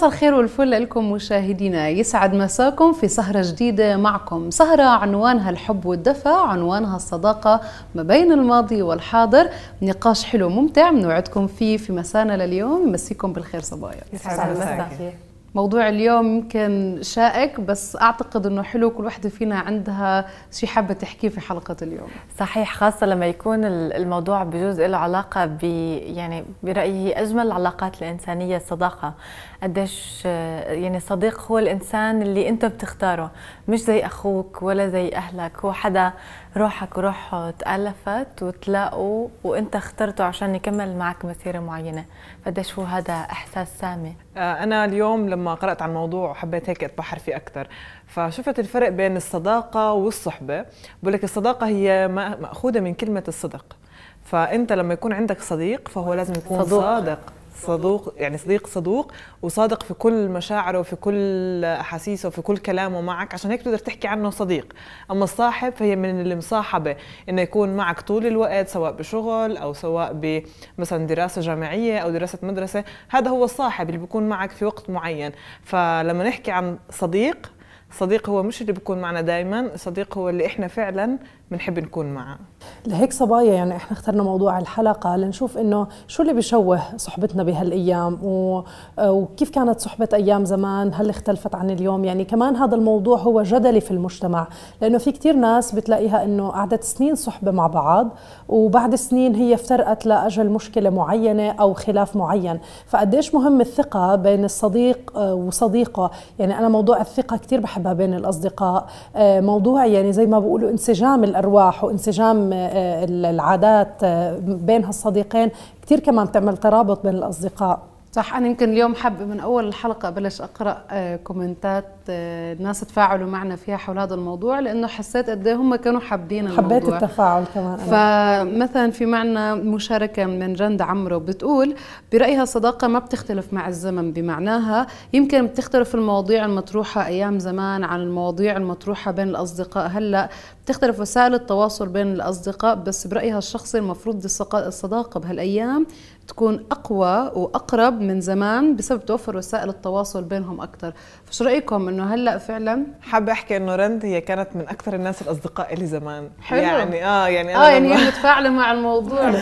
مساء الخير والفل لكم مشاهدينا يسعد مساكم في سهرة جديدة معكم سهرة عنوانها الحب والدفى عنوانها الصداقة ما بين الماضي والحاضر نقاش حلو ممتع بنوعدكم فيه في مسانا لليوم يمسيكم بالخير صبايا يسعد مساكم موضوع اليوم يمكن شائك بس اعتقد انه حلو كل وحده فينا عندها شيء حابه تحكيه في حلقه اليوم صحيح خاصه لما يكون الموضوع بجوز له علاقه ب يعني برايي اجمل العلاقات الانسانيه الصداقه قديش آه، يعني الصديق هو الانسان اللي انت بتختاره مش زي اخوك ولا زي اهلك هو حدا روحك وروحه تالفت وتلاقوا وانت اخترته عشان يكمل معك مسيره معينه فقديش هو هذا احساس سامي آه، انا اليوم لما قرات عن الموضوع وحبيت هيك اتبحر فيه اكثر فشفت الفرق بين الصداقه والصحبه بقول لك الصداقه هي ماخوذه من كلمه الصدق فانت لما يكون عندك صديق فهو لازم يكون صدوق. صادق صدوق يعني صديق صدوق وصادق في كل مشاعره وفي كل احاسيسه وفي كل كلامه معك عشان هيك تقدر تحكي عنه صديق اما الصاحب فهي من المصاحبه انه يكون معك طول الوقت سواء بشغل او سواء ب مثلا دراسه جامعيه او دراسه مدرسه هذا هو الصاحب اللي بيكون معك في وقت معين فلما نحكي عن صديق صديق هو مش اللي بيكون معنا دائما صديق هو اللي احنا فعلا بنحب نكون معه لهيك صبايا يعني احنا اخترنا موضوع الحلقه لنشوف انه شو اللي بيشوه صحبتنا بهالايام و... وكيف كانت صحبه ايام زمان هل اختلفت عن اليوم يعني كمان هذا الموضوع هو جدلي في المجتمع لانه في كثير ناس بتلاقيها انه قعدت سنين صحبه مع بعض وبعد سنين هي افترقت لاجل مشكله معينه او خلاف معين فقديش مهم الثقه بين الصديق آه، وصديقه يعني انا موضوع الثقه كثير بحبها بين الاصدقاء آه، موضوع يعني زي ما بيقولوا انسجام الارواح وانسجام آه، العادات آه، بين هالصديقين كثير كمان بتعمل ترابط بين الاصدقاء صح انا يمكن اليوم حب من اول الحلقه بلش اقرا آه، كومنتات الناس تفاعلوا معنا فيها حول هذا الموضوع لانه حسيت قد إيه هم كانوا حابين الموضوع حبيت التفاعل كمان أنا. فمثلا في معنا مشاركه من جند عمرو بتقول برايها الصداقه ما بتختلف مع الزمن بمعناها يمكن بتختلف المواضيع المطروحه ايام زمان عن المواضيع المطروحه بين الاصدقاء هلا تختلف وسائل التواصل بين الأصدقاء بس برأيها الشخصي المفروض الصداقة بهالأيام تكون أقوى وأقرب من زمان بسبب توفر وسائل التواصل بينهم أكثر شو رايكم انه هلا فعلا حابه احكي انه رند هي كانت من اكثر الناس الاصدقاء لي زمان حلو يعني اه يعني انا اه يعني هي متفاعله مع الموضوع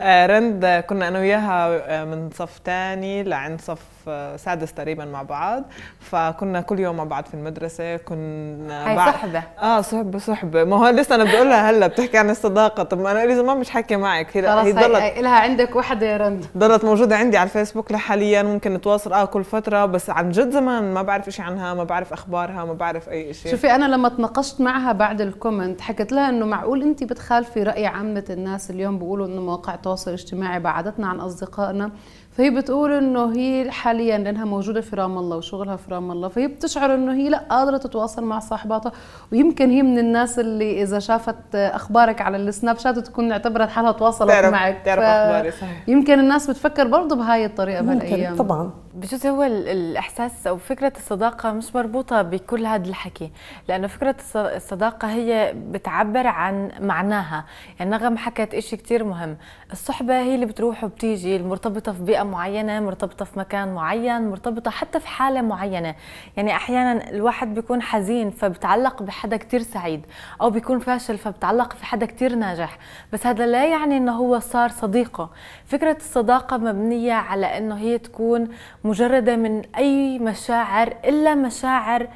آه رند كنا انا وياها آه، من صف ثاني لعند صف آه، سادس تقريبا مع بعض فكنا كل يوم مع بعض في المدرسه كنا هاي بعض صحبه اه صحبه صحبه ما هو لسه انا بقولها هلا بتحكي عن الصداقه طب انا لي زمان مش حاكي معك هي خلاص هي ضلت لها عندك وحده يا رند ضلت موجوده عندي على الفيسبوك لحاليا ممكن نتواصل اه كل فتره بس عن جد زمان ما بعرف شيء عنها ما بعرف اخبارها ما بعرف اي شيء شوفي انا لما تناقشت معها بعد الكومنت حكيت لها انه معقول انت بتخالفي راي عامه الناس اليوم بيقولوا انه مواقع التواصل الاجتماعي بعدتنا عن اصدقائنا فهي بتقول انه هي حاليا لانها موجوده في رام الله وشغلها في رام الله فهي بتشعر انه هي لا قادره تتواصل مع صاحباتها ويمكن هي من الناس اللي اذا شافت اخبارك على السناب شات تكون اعتبرت حالها تواصلت تعرف معك تعرف اخباري صحيح يمكن الناس بتفكر برضه بهاي الطريقه ممكن بهالايام طبعا بجوز هو الاحساس او فكره الصداقه مش مربوطه بكل هذا الحكي لانه فكره الصداقه هي بتعبر عن معناها يعني نغم حكت شيء كثير مهم الصحبه هي اللي بتروح وبتيجي المرتبطه في بيئه بيئه معينة مرتبطة في مكان معين مرتبطة حتى في حالة معينة يعني أحيانا الواحد بيكون حزين فبتعلق بحدا كتير سعيد أو بيكون فاشل فبتعلق في حدا كتير ناجح بس هذا لا يعني أنه هو صار صديقة فكرة الصداقة مبنية على أنه هي تكون مجردة من أي مشاعر إلا مشاعر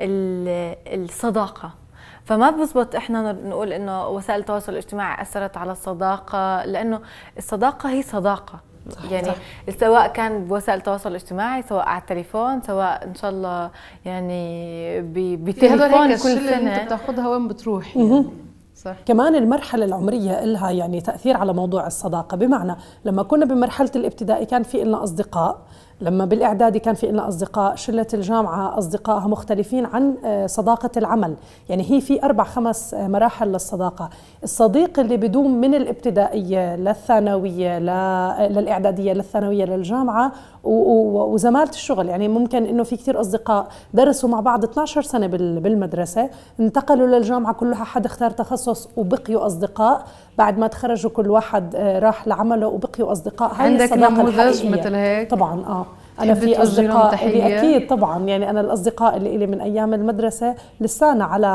الصداقة فما بزبط احنا نقول انه وسائل التواصل الاجتماعي اثرت على الصداقه لانه الصداقه هي صداقه يعني صح. سواء كان بوسائل التواصل الاجتماعي سواء على التليفون سواء ان شاء الله يعني بتليفون كل سنه انت بتاخذها وين بتروح يعني. صح. كمان المرحلة العمرية إلها يعني تأثير على موضوع الصداقة بمعنى لما كنا بمرحلة الابتدائي كان في إلنا أصدقاء لما بالاعدادي كان في لنا اصدقاء شله الجامعه اصدقائها مختلفين عن آه، صداقه العمل يعني هي في اربع خمس آه، مراحل للصداقه الصديق اللي بدوم من الابتدائيه للثانويه آه، للاعداديه للثانويه للجامعه وزماله الشغل يعني ممكن انه في كثير اصدقاء درسوا مع بعض 12 سنه بالمدرسه انتقلوا للجامعه كلها حد اختار تخصص وبقيوا اصدقاء بعد ما تخرجوا كل واحد آه، راح لعمله وبقيوا اصدقاء هاي عندك نموذج مثل هيك طبعا اه انا في اصدقاء اللي اكيد طبعا يعني انا الاصدقاء اللي إلي من ايام المدرسه لسانا على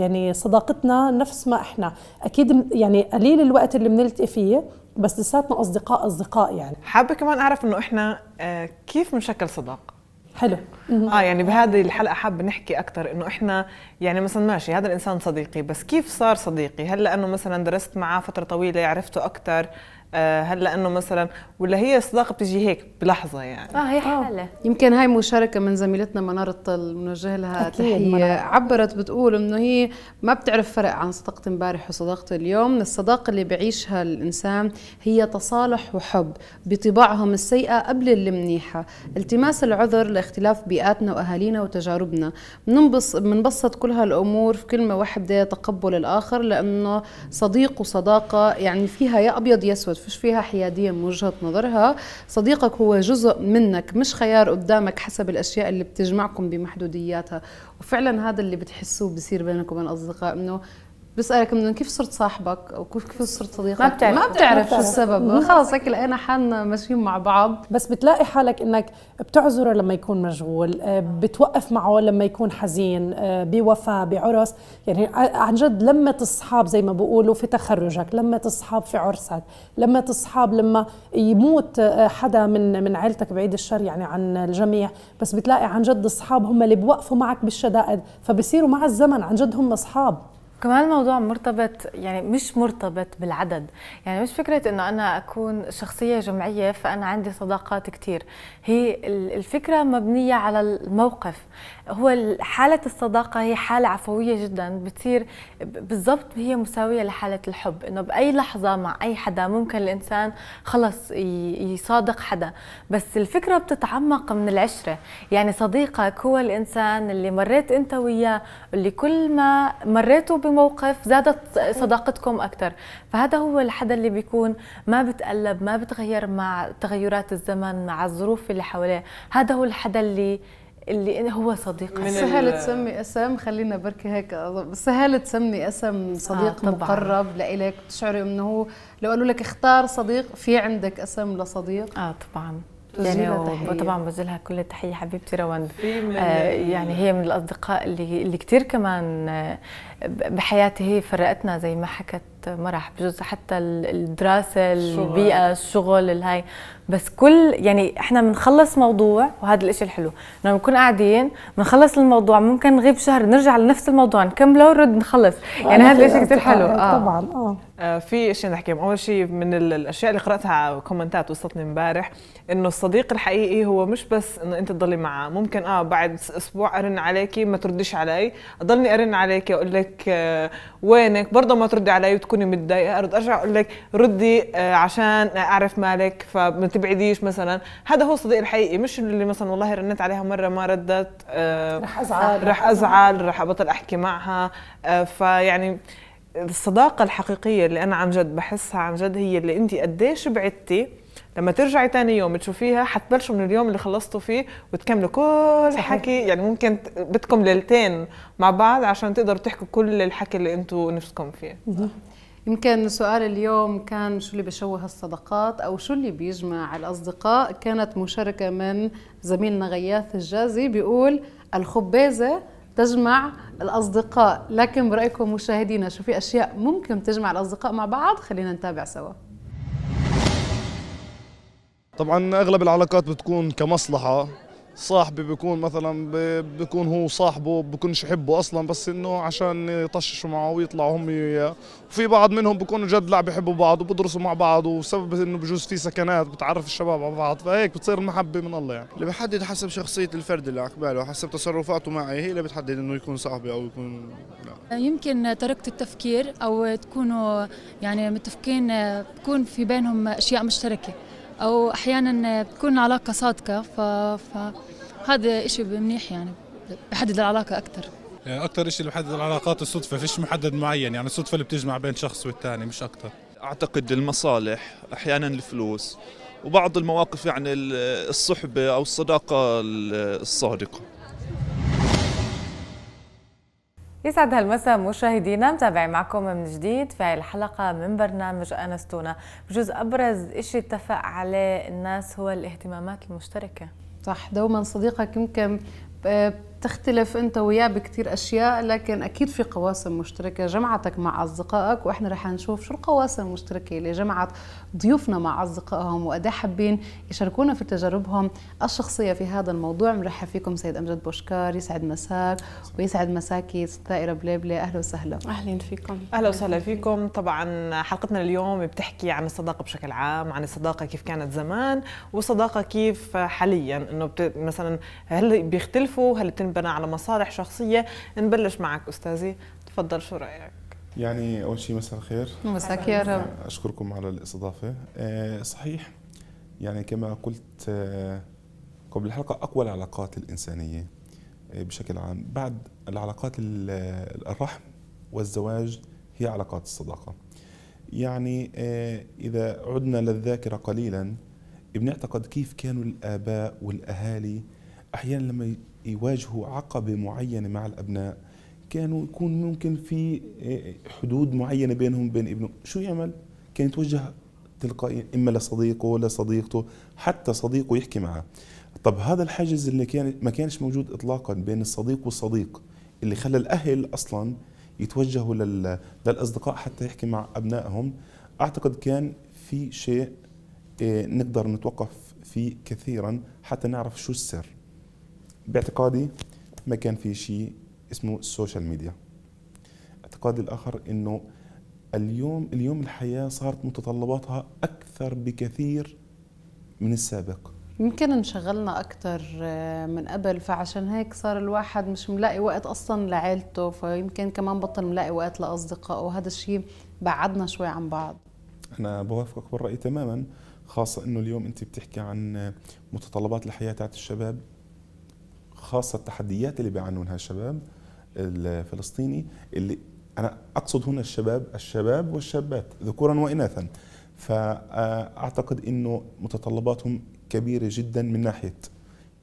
يعني صداقتنا نفس ما احنا اكيد يعني قليل الوقت اللي بنلتقي فيه بس لساتنا اصدقاء اصدقاء يعني حابه كمان اعرف انه احنا آه، كيف بنشكل صداقه حلو اه يعني بهذه الحلقه حابه نحكي اكثر انه احنا يعني مثلا ماشي هذا الانسان صديقي بس كيف صار صديقي هل لانه مثلا درست معاه فتره طويله عرفته اكثر آه، هل لانه مثلا ولا هي الصداقه بتجي هيك بلحظه يعني اه هي آه. حاله يمكن هاي مشاركه من زميلتنا منار الطل بنوجه لها تحيه عبرت بتقول انه هي ما بتعرف فرق عن صداقه امبارح وصداقه اليوم الصداقه اللي بيعيشها الانسان هي تصالح وحب بطباعهم السيئه قبل المنيحه التماس العذر لاختلاف بيئاتنا واهالينا وتجاربنا بننبسط بنبسط كل هالامور في كلمه واحده تقبل الاخر لانه صديق وصداقه يعني فيها يا ابيض يا اسود فيش فيها حيادية من وجهة نظرها صديقك هو جزء منك مش خيار قدامك حسب الأشياء اللي بتجمعكم بمحدودياتها وفعلا هذا اللي بتحسوه بصير بينك وبين الأصدقاء أنه بسالك من كيف صرت صاحبك او كيف صرت صديقك ما بتعرف ما بتعرف شو السبب خلص هيك لقينا حالنا ماشيين مع بعض بس بتلاقي حالك انك بتعذره لما يكون مشغول آه، بتوقف معه لما يكون حزين آه، بوفاه بعرس يعني آه، عن جد لمة الصحاب زي ما بقولوا في تخرجك لمة الصحاب في عرسك لمة الصحاب لما يموت حدا من من عيلتك بعيد الشر يعني عن الجميع بس بتلاقي عن جد الصحاب هم اللي بوقفوا معك بالشدائد فبصيروا مع الزمن عن جد هم اصحاب كمان الموضوع مرتبط يعني مش مرتبط بالعدد يعني مش فكرة انه انا اكون شخصية جمعية فانا عندي صداقات كتير هي الفكرة مبنية على الموقف هو حالة الصداقة هي حالة عفوية جدا بتصير بالضبط هي مساوية لحالة الحب انه بأي لحظة مع أي حدا ممكن الإنسان خلص يصادق حدا بس الفكرة بتتعمق من العشرة يعني صديقك هو الإنسان اللي مريت أنت وياه اللي كل ما مريتوا بموقف زادت صداقتكم أكثر فهذا هو الحدا اللي بيكون ما بتقلب ما بتغير مع تغيرات الزمن مع الظروف اللي حواليه هذا هو الحدا اللي اللي هو صديق سهل تسمي اسم خلينا بركي هيك سهل تسمي اسم صديق آه مقرب لإلك تشعري انه هو لو قالوا لك اختار صديق في عندك اسم لصديق اه طبعا يعني طبعا بزلها كل التحيه حبيبتي روان آه يعني هي من الاصدقاء اللي اللي كثير كمان آه، بحياتي هي فرقتنا زي ما حكت مرح بجوز حتى الدراسه البيئه الشغل الهاي بس كل يعني احنا بنخلص موضوع وهذا الاشي الحلو لما بنكون قاعدين بنخلص الموضوع ممكن نغيب شهر نرجع لنفس الموضوع نكمله ونرد نخلص يعني هذا الاشي كثير حلو آه. طبعا اه, آه في شيء نحكي اول شيء من الاشياء اللي قراتها على كومنتات وصلتني امبارح انه الصديق الحقيقي هو مش بس انه انت تضلي معاه ممكن اه بعد اسبوع ارن عليكي ما ترديش علي اضلني ارن عليكي اقول لك آه وينك برضه ما تردي علي تكوني متضايقه ارد ارجع اقول لك ردي آه، عشان اعرف مالك فما تبعديش مثلا هذا هو الصديق الحقيقي مش اللي مثلا والله رنيت عليها مره ما ردت آه، رح ازعل رح ازعل رح ابطل احكي معها آه، فيعني الصداقه الحقيقيه اللي انا عن جد بحسها عن جد هي اللي انت قديش بعدتي لما ترجعي تاني يوم تشوفيها حتبلشوا من اليوم اللي خلصتوا فيه وتكملوا كل صحيح. حكي يعني ممكن بدكم ليلتين مع بعض عشان تقدروا تحكوا كل الحكي اللي انتم نفسكم فيه يمكن سؤال اليوم كان شو اللي بشوه الصداقات او شو اللي بيجمع الاصدقاء كانت مشاركه من زميلنا غياث الجازي بيقول الخبازه تجمع الاصدقاء لكن برايكم مشاهدينا شو في اشياء ممكن تجمع الاصدقاء مع بعض خلينا نتابع سوا طبعا اغلب العلاقات بتكون كمصلحه صاحبي بيكون مثلا بيكون هو صاحبه بكونش يحبه اصلا بس انه عشان يطششوا معه ويطلعوا هم وياه وفي بعض منهم بيكونوا جد لا بيحبوا بعض وبدرسوا مع بعض وسبب انه بجوز في سكنات بتعرف الشباب على بعض فهيك بتصير المحبه من الله يعني اللي بحدد حسب شخصيه الفرد اللي عقباله حسب تصرفاته معي هي اللي بتحدد انه يكون صاحبي او يكون لا يمكن طريقه التفكير او تكونوا يعني متفقين بكون في بينهم اشياء مشتركه او احيانا بتكون علاقه صادقه ف... فهذا شيء منيح يعني بحدد العلاقه اكثر يعني اكثر شيء اللي بحدد العلاقات الصدفه فيش محدد معين يعني الصدفه اللي بتجمع بين شخص والثاني مش اكثر اعتقد المصالح احيانا الفلوس وبعض المواقف يعني الصحبه او الصداقه الصادقه يسعد هالمساء مشاهدينا متابعين معكم من جديد في الحلقة من برنامج أنستونا بجزء أبرز إشي اتفق عليه الناس هو الاهتمامات المشتركة صح دوما صديقك يمكن آه، تختلف انت وياه بكثير اشياء لكن اكيد في قواسم مشتركه جمعتك مع اصدقائك واحنا رح نشوف شو القواسم المشتركه اللي جمعت ضيوفنا مع اصدقائهم وقد حابين يشاركونا في تجاربهم الشخصيه في هذا الموضوع مرحب فيكم سيد امجد بوشكار يسعد مساك ويسعد مساكي ستائره بليبلي اهلا وسهلا اهلا فيكم اهلا وسهلا فيكم طبعا حلقتنا اليوم بتحكي عن الصداقه بشكل عام عن الصداقه كيف كانت زمان والصداقه كيف حاليا انه مثلا هل بيختلفوا هل بتنمي ينبنى على مصالح شخصيه نبلش معك استاذي تفضل شو رايك يعني اول شيء مساء الخير مساك يا رب اشكركم على الاستضافه أه صحيح يعني كما قلت آه، قبل الحلقه اقوى العلاقات الانسانيه آه، بشكل عام بعد العلاقات آه، الرحم والزواج هي علاقات الصداقه يعني اذا عدنا للذاكره قليلا بنعتقد كيف كانوا الاباء والاهالي احيانا لما يواجهوا عقبة معينة مع الأبناء كانوا يكون ممكن في إيه، حدود معينة بينهم وبين ابنه شو يعمل؟ كان يتوجه تلقائيا إما لصديقه لصديقته حتى صديقه يحكي معه طب هذا الحاجز اللي كان ما كانش موجود إطلاقا بين الصديق والصديق اللي خلى الأهل أصلا يتوجهوا للأصدقاء حتى يحكي مع أبنائهم أعتقد كان في شيء إيه، نقدر نتوقف فيه كثيرا حتى نعرف شو السر باعتقادي ما كان في شيء اسمه السوشيال ميديا اعتقادي الاخر انه اليوم اليوم الحياه صارت متطلباتها اكثر بكثير من السابق يمكن انشغلنا اكثر آه، من قبل فعشان هيك صار الواحد مش ملاقي وقت اصلا لعيلته فيمكن كمان بطل ملاقي وقت لاصدقائه وهذا الشيء بعدنا شوي عن بعض انا بوافقك بالراي تماما خاصه انه اليوم انت بتحكي عن متطلبات الحياه تاعت الشباب خاصه التحديات اللي بيعانونها منها الشباب الفلسطيني اللي انا اقصد هنا الشباب الشباب والشابات ذكورا واناثا فاعتقد انه متطلباتهم كبيره جدا من ناحيه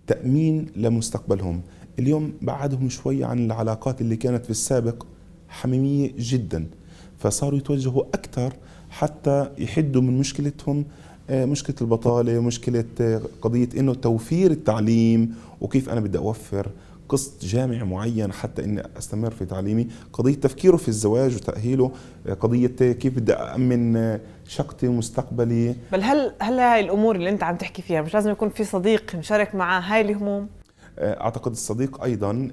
تامين لمستقبلهم اليوم بعدهم شوي عن العلاقات اللي كانت في السابق حميميه جدا فصاروا يتوجهوا اكثر حتى يحدوا من مشكلتهم آه، مشكله البطاله مشكله آه، قضيه انه توفير التعليم وكيف انا بدي اوفر قسط جامع معين حتى اني استمر في تعليمي قضيه تفكيره في الزواج وتاهيله آه، قضيه كيف بدي امن شقتي ومستقبلي بل هل هل هاي الامور اللي انت عم تحكي فيها مش لازم يكون في صديق مشارك معاه هاي الهموم آه، اعتقد الصديق ايضا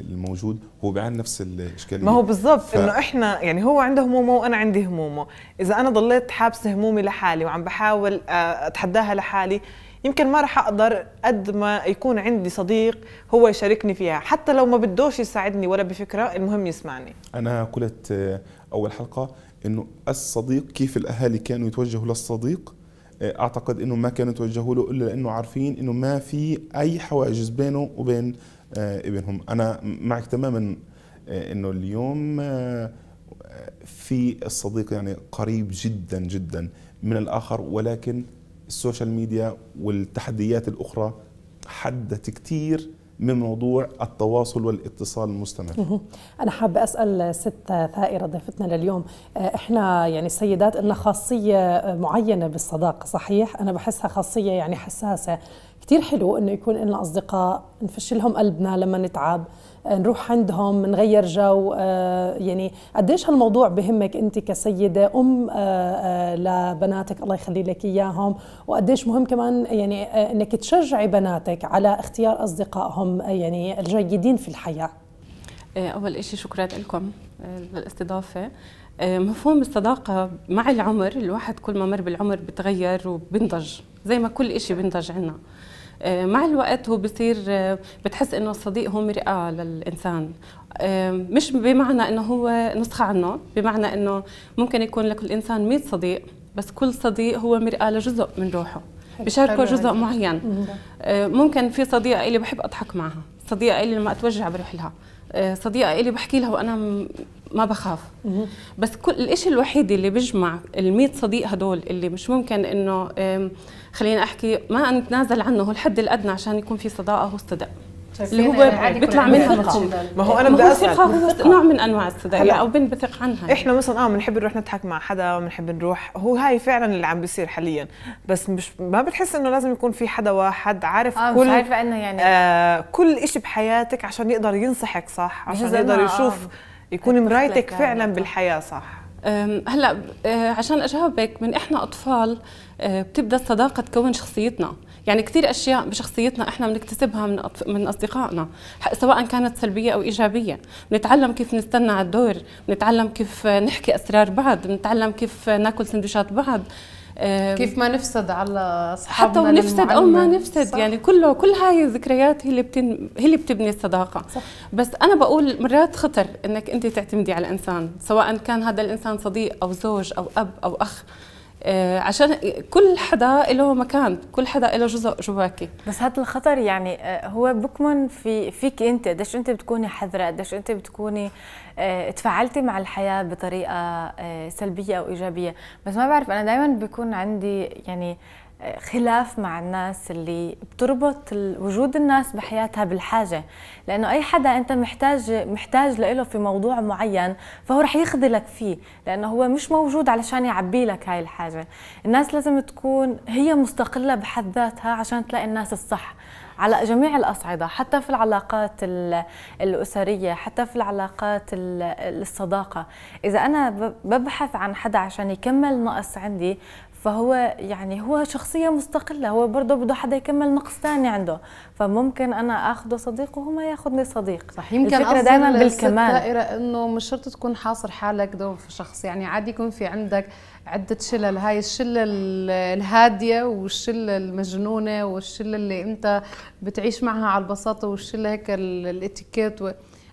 الموجود هو بيعاني نفس الاشكاليه ما هو بالضبط ف... انه احنا يعني هو عنده همومه وانا عندي همومه اذا انا ضليت حابسه همومي لحالي وعم بحاول آه، اتحداها لحالي يمكن ما راح اقدر قد ما يكون عندي صديق هو يشاركني فيها حتى لو ما بدوش يساعدني ولا بفكره المهم يسمعني انا قلت آه، اول حلقه انه الصديق كيف الاهالي كانوا يتوجهوا للصديق آه، اعتقد انه ما كانوا توجهوا له الا لانه عارفين انه ما في اي حواجز بينه وبين آه، ابنهم انا معك تماما آه، انه اليوم في الصديق يعني قريب جدا جدا من الاخر ولكن السوشيال ميديا والتحديات الاخرى حدت كثير من موضوع التواصل والاتصال المستمر أنا حابة أسأل ست ثائرة ضيفتنا لليوم آه، إحنا يعني السيدات لنا خاصية معينة بالصداقة صحيح؟ أنا بحسها خاصية يعني حساسة كثير حلو انه يكون لنا اصدقاء نفش لهم قلبنا لما نتعب آه، نروح عندهم نغير جو آه، يعني قديش هالموضوع بهمك انت كسيده ام آه، لبناتك الله يخلي لك اياهم وقديش مهم كمان يعني انك تشجعي بناتك على اختيار اصدقائهم يعني الجيدين في الحياه اول شيء شكرا لكم للاستضافه مفهوم الصداقه مع العمر الواحد كل ما مر بالعمر بتغير وبنضج زي ما كل شيء بنتج عنا آه، مع الوقت هو بصير آه، بتحس انه الصديق هو مرآة للانسان آه، مش بمعنى انه هو نسخة عنه بمعنى انه ممكن يكون لكل انسان 100 صديق بس كل صديق هو مرآة لجزء من روحه بشاركه جزء معين ممكن في صديقة إلي بحب أضحك معها صديقة إلي لما أتوجع بروح لها صديقة إلي بحكي لها وأنا ما بخاف بس كل الإشي الوحيد اللي بيجمع ال 100 صديق هدول اللي مش ممكن إنه خليني احكي ما نتنازل عنه هو الحد الادنى عشان يكون في صداقه هو الصدق اللي هو بيطلع منها الخوف ما هو انا بدي اسال هو نوع من انواع الصداقه او بنت بثق عنها احنا مثلا اه بنحب نروح نضحك مع حدا بنحب نروح هو هاي فعلا اللي عم بيصير حاليا بس مش ما بتحس انه لازم يكون في حدا واحد عارف آه كل عارفه انه يعني آه كل شيء بحياتك عشان يقدر ينصحك صح عشان يقدر آه، يشوف آه. يكون مرايتك يعني فعلا بالحياه صح هلا أه، عشان اجاوبك من احنا اطفال أه، بتبدا الصداقه تكون شخصيتنا يعني كثير اشياء بشخصيتنا احنا بنكتسبها من من اصدقائنا سواء كانت سلبيه او ايجابيه بنتعلم كيف نستنى على الدور بنتعلم كيف نحكي اسرار بعض بنتعلم كيف ناكل سندويشات بعض كيف ما نفسد على اصحابنا حتى ونفسد او ما نفسد صح. يعني كله كل هاي الذكريات هي اللي بتن... هي اللي بتبني الصداقه صح. بس انا بقول مرات خطر انك انت تعتمدي على انسان سواء كان هذا الانسان صديق او زوج او اب او اخ آه، عشان كل حدا له مكان كل حدا له جزء جواكي بس هذا الخطر يعني آه، هو بكمن في فيك انت قديش انت بتكوني حذره قديش انت بتكوني آه، تفاعلتي مع الحياه بطريقه سلبيه او ايجابيه بس ما بعرف انا دائما بيكون عندي يعني خلاف مع الناس اللي بتربط وجود الناس بحياتها بالحاجه لانه اي حدا انت محتاج محتاج له في موضوع معين فهو رح يخذلك فيه لانه هو مش موجود علشان يعبي لك هاي الحاجه الناس لازم تكون هي مستقله بحد ذاتها عشان تلاقي الناس الصح على جميع الأصعدة حتى في العلاقات الأسرية حتى في العلاقات الصداقة إذا أنا ببحث عن حدا عشان يكمل نقص عندي فهو يعني هو شخصية مستقلة هو برضه بده حدا يكمل نقص ثاني عنده فممكن أنا أخذه صديق وهو ما ياخذني صديق صح يمكن الفكرة دائما بالكمال الدائرة إنه مش شرط تكون حاصر حالك دوم في شخص يعني عادي يكون في عندك عدة شلل هاي الشلة الهادية والشلة المجنونة والشلة اللي أنت بتعيش معها على البساطة والشلة هيك الاتيكيت و...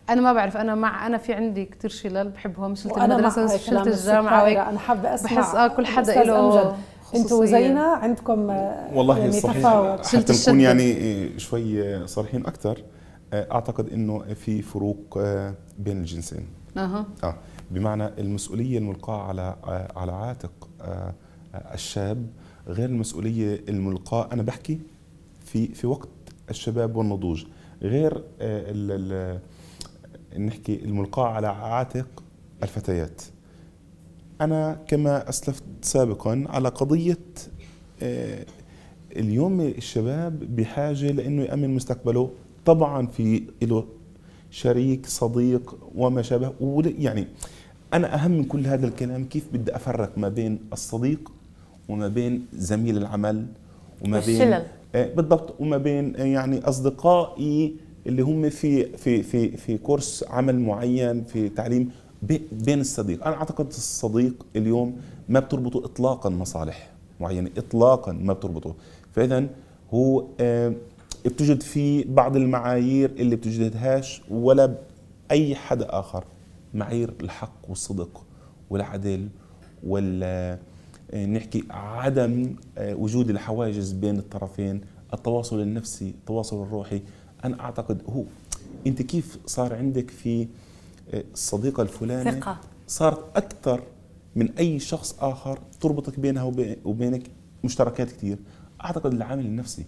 انا ما بعرف انا مع انا في عندي كثير شلل بحبهم شلت المدرسه شلت الجامعه انا حابه اسمع بحس اه كل حدا له انتوا زينا عندكم والله يعني صحيح تفاوت حتى نكون يعني إيه، شوي آه، صريحين اكثر آه، اعتقد انه في فروق آه، بين الجنسين اها اه بمعنى المسؤوليه الملقاه على على عاتق الشاب غير المسؤوليه الملقاه انا بحكي في في وقت الشباب والنضوج غير ال نحكي الملقاة على عاتق الفتيات أنا كما أسلفت سابقا على قضية آه، اليوم الشباب بحاجة لأنه يأمن مستقبله طبعا في له شريك صديق وما شابه يعني أنا أهم من كل هذا الكلام كيف بدي أفرق ما بين الصديق وما بين زميل العمل وما بين آه، بالضبط وما بين آه، يعني أصدقائي اللي هم في في في في كورس عمل معين في تعليم بين الصديق انا اعتقد الصديق اليوم ما بتربطه اطلاقا مصالح معينه اطلاقا ما بتربطه فاذا هو آه، بتجد في بعض المعايير اللي بتجدهاش ولا اي حدا اخر معايير الحق والصدق والعدل وال آه، نحكي عدم آه، وجود الحواجز بين الطرفين التواصل النفسي التواصل الروحي انا اعتقد هو انت كيف صار عندك في آه، الصديقه الفلانه ثقه صارت اكثر من اي شخص اخر تربطك بينها وبينك مشتركات كثير اعتقد العامل النفسي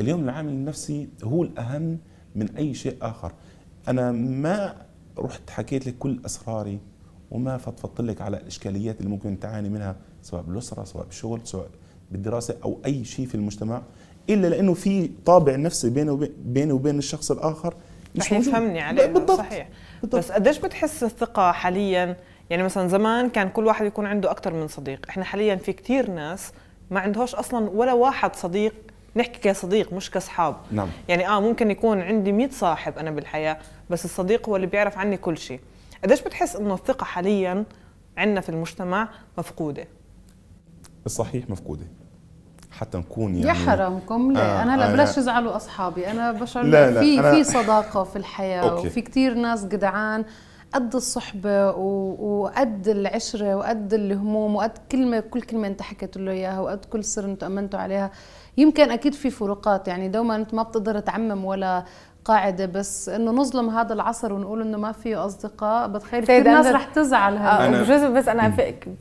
اليوم العامل النفسي هو الاهم من اي شيء اخر انا ما رحت حكيت لك كل اسراري وما فضفضت لك على الاشكاليات اللي ممكن تعاني منها سواء بالاسره سواء بالشغل سواء بالدراسه او اي شيء في المجتمع الا لانه في طابع نفسي بيني وبين, وبين الشخص الاخر مش رح يفهمني عليه بالضبط صحيح بالضبط. بس قديش بتحس الثقه حاليا يعني مثلا زمان كان كل واحد يكون عنده اكثر من صديق احنا حاليا في كثير ناس ما عندهاش اصلا ولا واحد صديق نحكي كصديق مش كاصحاب نعم. يعني اه ممكن يكون عندي 100 صاحب انا بالحياه بس الصديق هو اللي بيعرف عني كل شيء قديش بتحس انه الثقه حاليا عندنا في المجتمع مفقوده الصحيح مفقوده حتى نكون يعني يا حرامكم لا آه انا لا آه، بلاش يزعلوا اصحابي انا بشعر لا لا في أنا في صداقه في الحياه أوكي. وفي كثير ناس جدعان قد الصحبة وقد العشرة وقد الهموم وقد كلمة كل كلمة انت حكيت له اياها وقد كل سر انت امنتوا عليها يمكن اكيد في فروقات يعني دوما انت ما بتقدر تعمم ولا قاعدة بس انه نظلم هذا العصر ونقول انه ما فيه اصدقاء بتخيل كثير ناس رح تزعل هذا أنا بجوز بس انا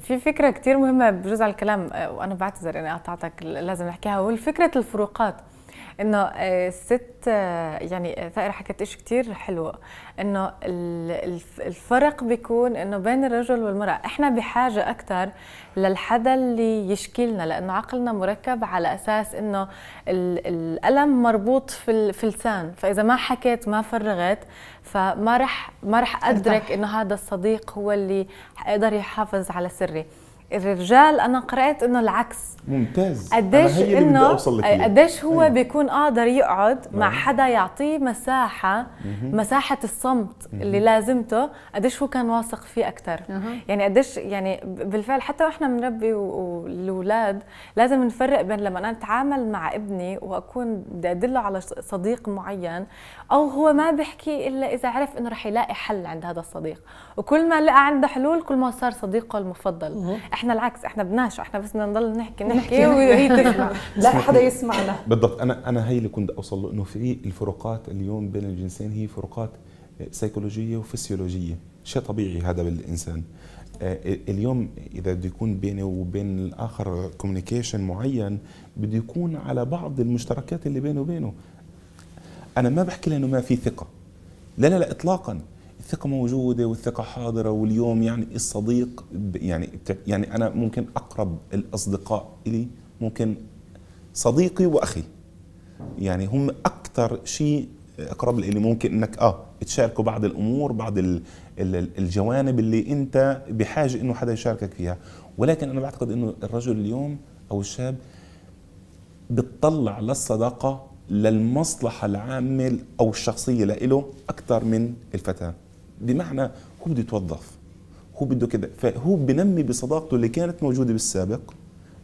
في فكرة كثير مهمة بجوز على الكلام وانا بعتذر اني قطعتك لازم نحكيها والفكرة الفروقات انه الست آه، آه، يعني آه، ثائره حكت شيء كثير حلو انه الفرق بيكون انه بين الرجل والمراه احنا بحاجه اكثر للحدا اللي يشكي لنا لانه عقلنا مركب على اساس انه الالم مربوط في في اللسان فاذا ما حكيت ما فرغت فما رح ما رح ادرك انه هذا الصديق هو اللي قدر يحافظ على سري الرجال انا قرات انه العكس ممتاز قديش انه قديش هو أيوة. بيكون قادر يقعد مع نعم. حدا يعطيه مساحه مم. مساحه الصمت مم. اللي لازمته قديش هو كان واثق فيه اكثر يعني قديش يعني بالفعل حتى واحنا بنربي الاولاد لازم نفرق بين لما انا اتعامل مع ابني واكون بدي ادله على صديق معين او هو ما بحكي الا اذا عرف انه رح يلاقي حل عند هذا الصديق وكل ما لقى عنده حلول كل ما صار صديقه المفضل مم. احنا العكس احنا بدناش احنا بس بدنا نضل نحكي نحكي وهي تسمع لا حدا يسمعنا بالضبط انا انا هي اللي كنت اوصل له انه في الفروقات اليوم بين الجنسين هي فروقات سيكولوجيه آه، وفسيولوجيه شيء طبيعي هذا بالانسان آه، اليوم اذا بده يكون بيني وبين الاخر كوميونيكيشن معين بده يكون على بعض المشتركات اللي بينه وبينه انا ما بحكي لانه ما في ثقه لا لا لا اطلاقا الثقه موجوده والثقه حاضره واليوم يعني الصديق يعني يعني انا ممكن اقرب الاصدقاء الي ممكن صديقي واخي يعني هم اكثر شيء اقرب لي ممكن انك اه تشاركوا بعض الامور بعض الجوانب اللي انت بحاجه انه حدا يشاركك فيها ولكن انا بعتقد انه الرجل اليوم او الشاب بتطلع للصداقه للمصلحه العامه او الشخصيه لإله اكثر من الفتاه بمعنى هو بده يتوظف هو بده كذا فهو بنمي بصداقته اللي كانت موجوده بالسابق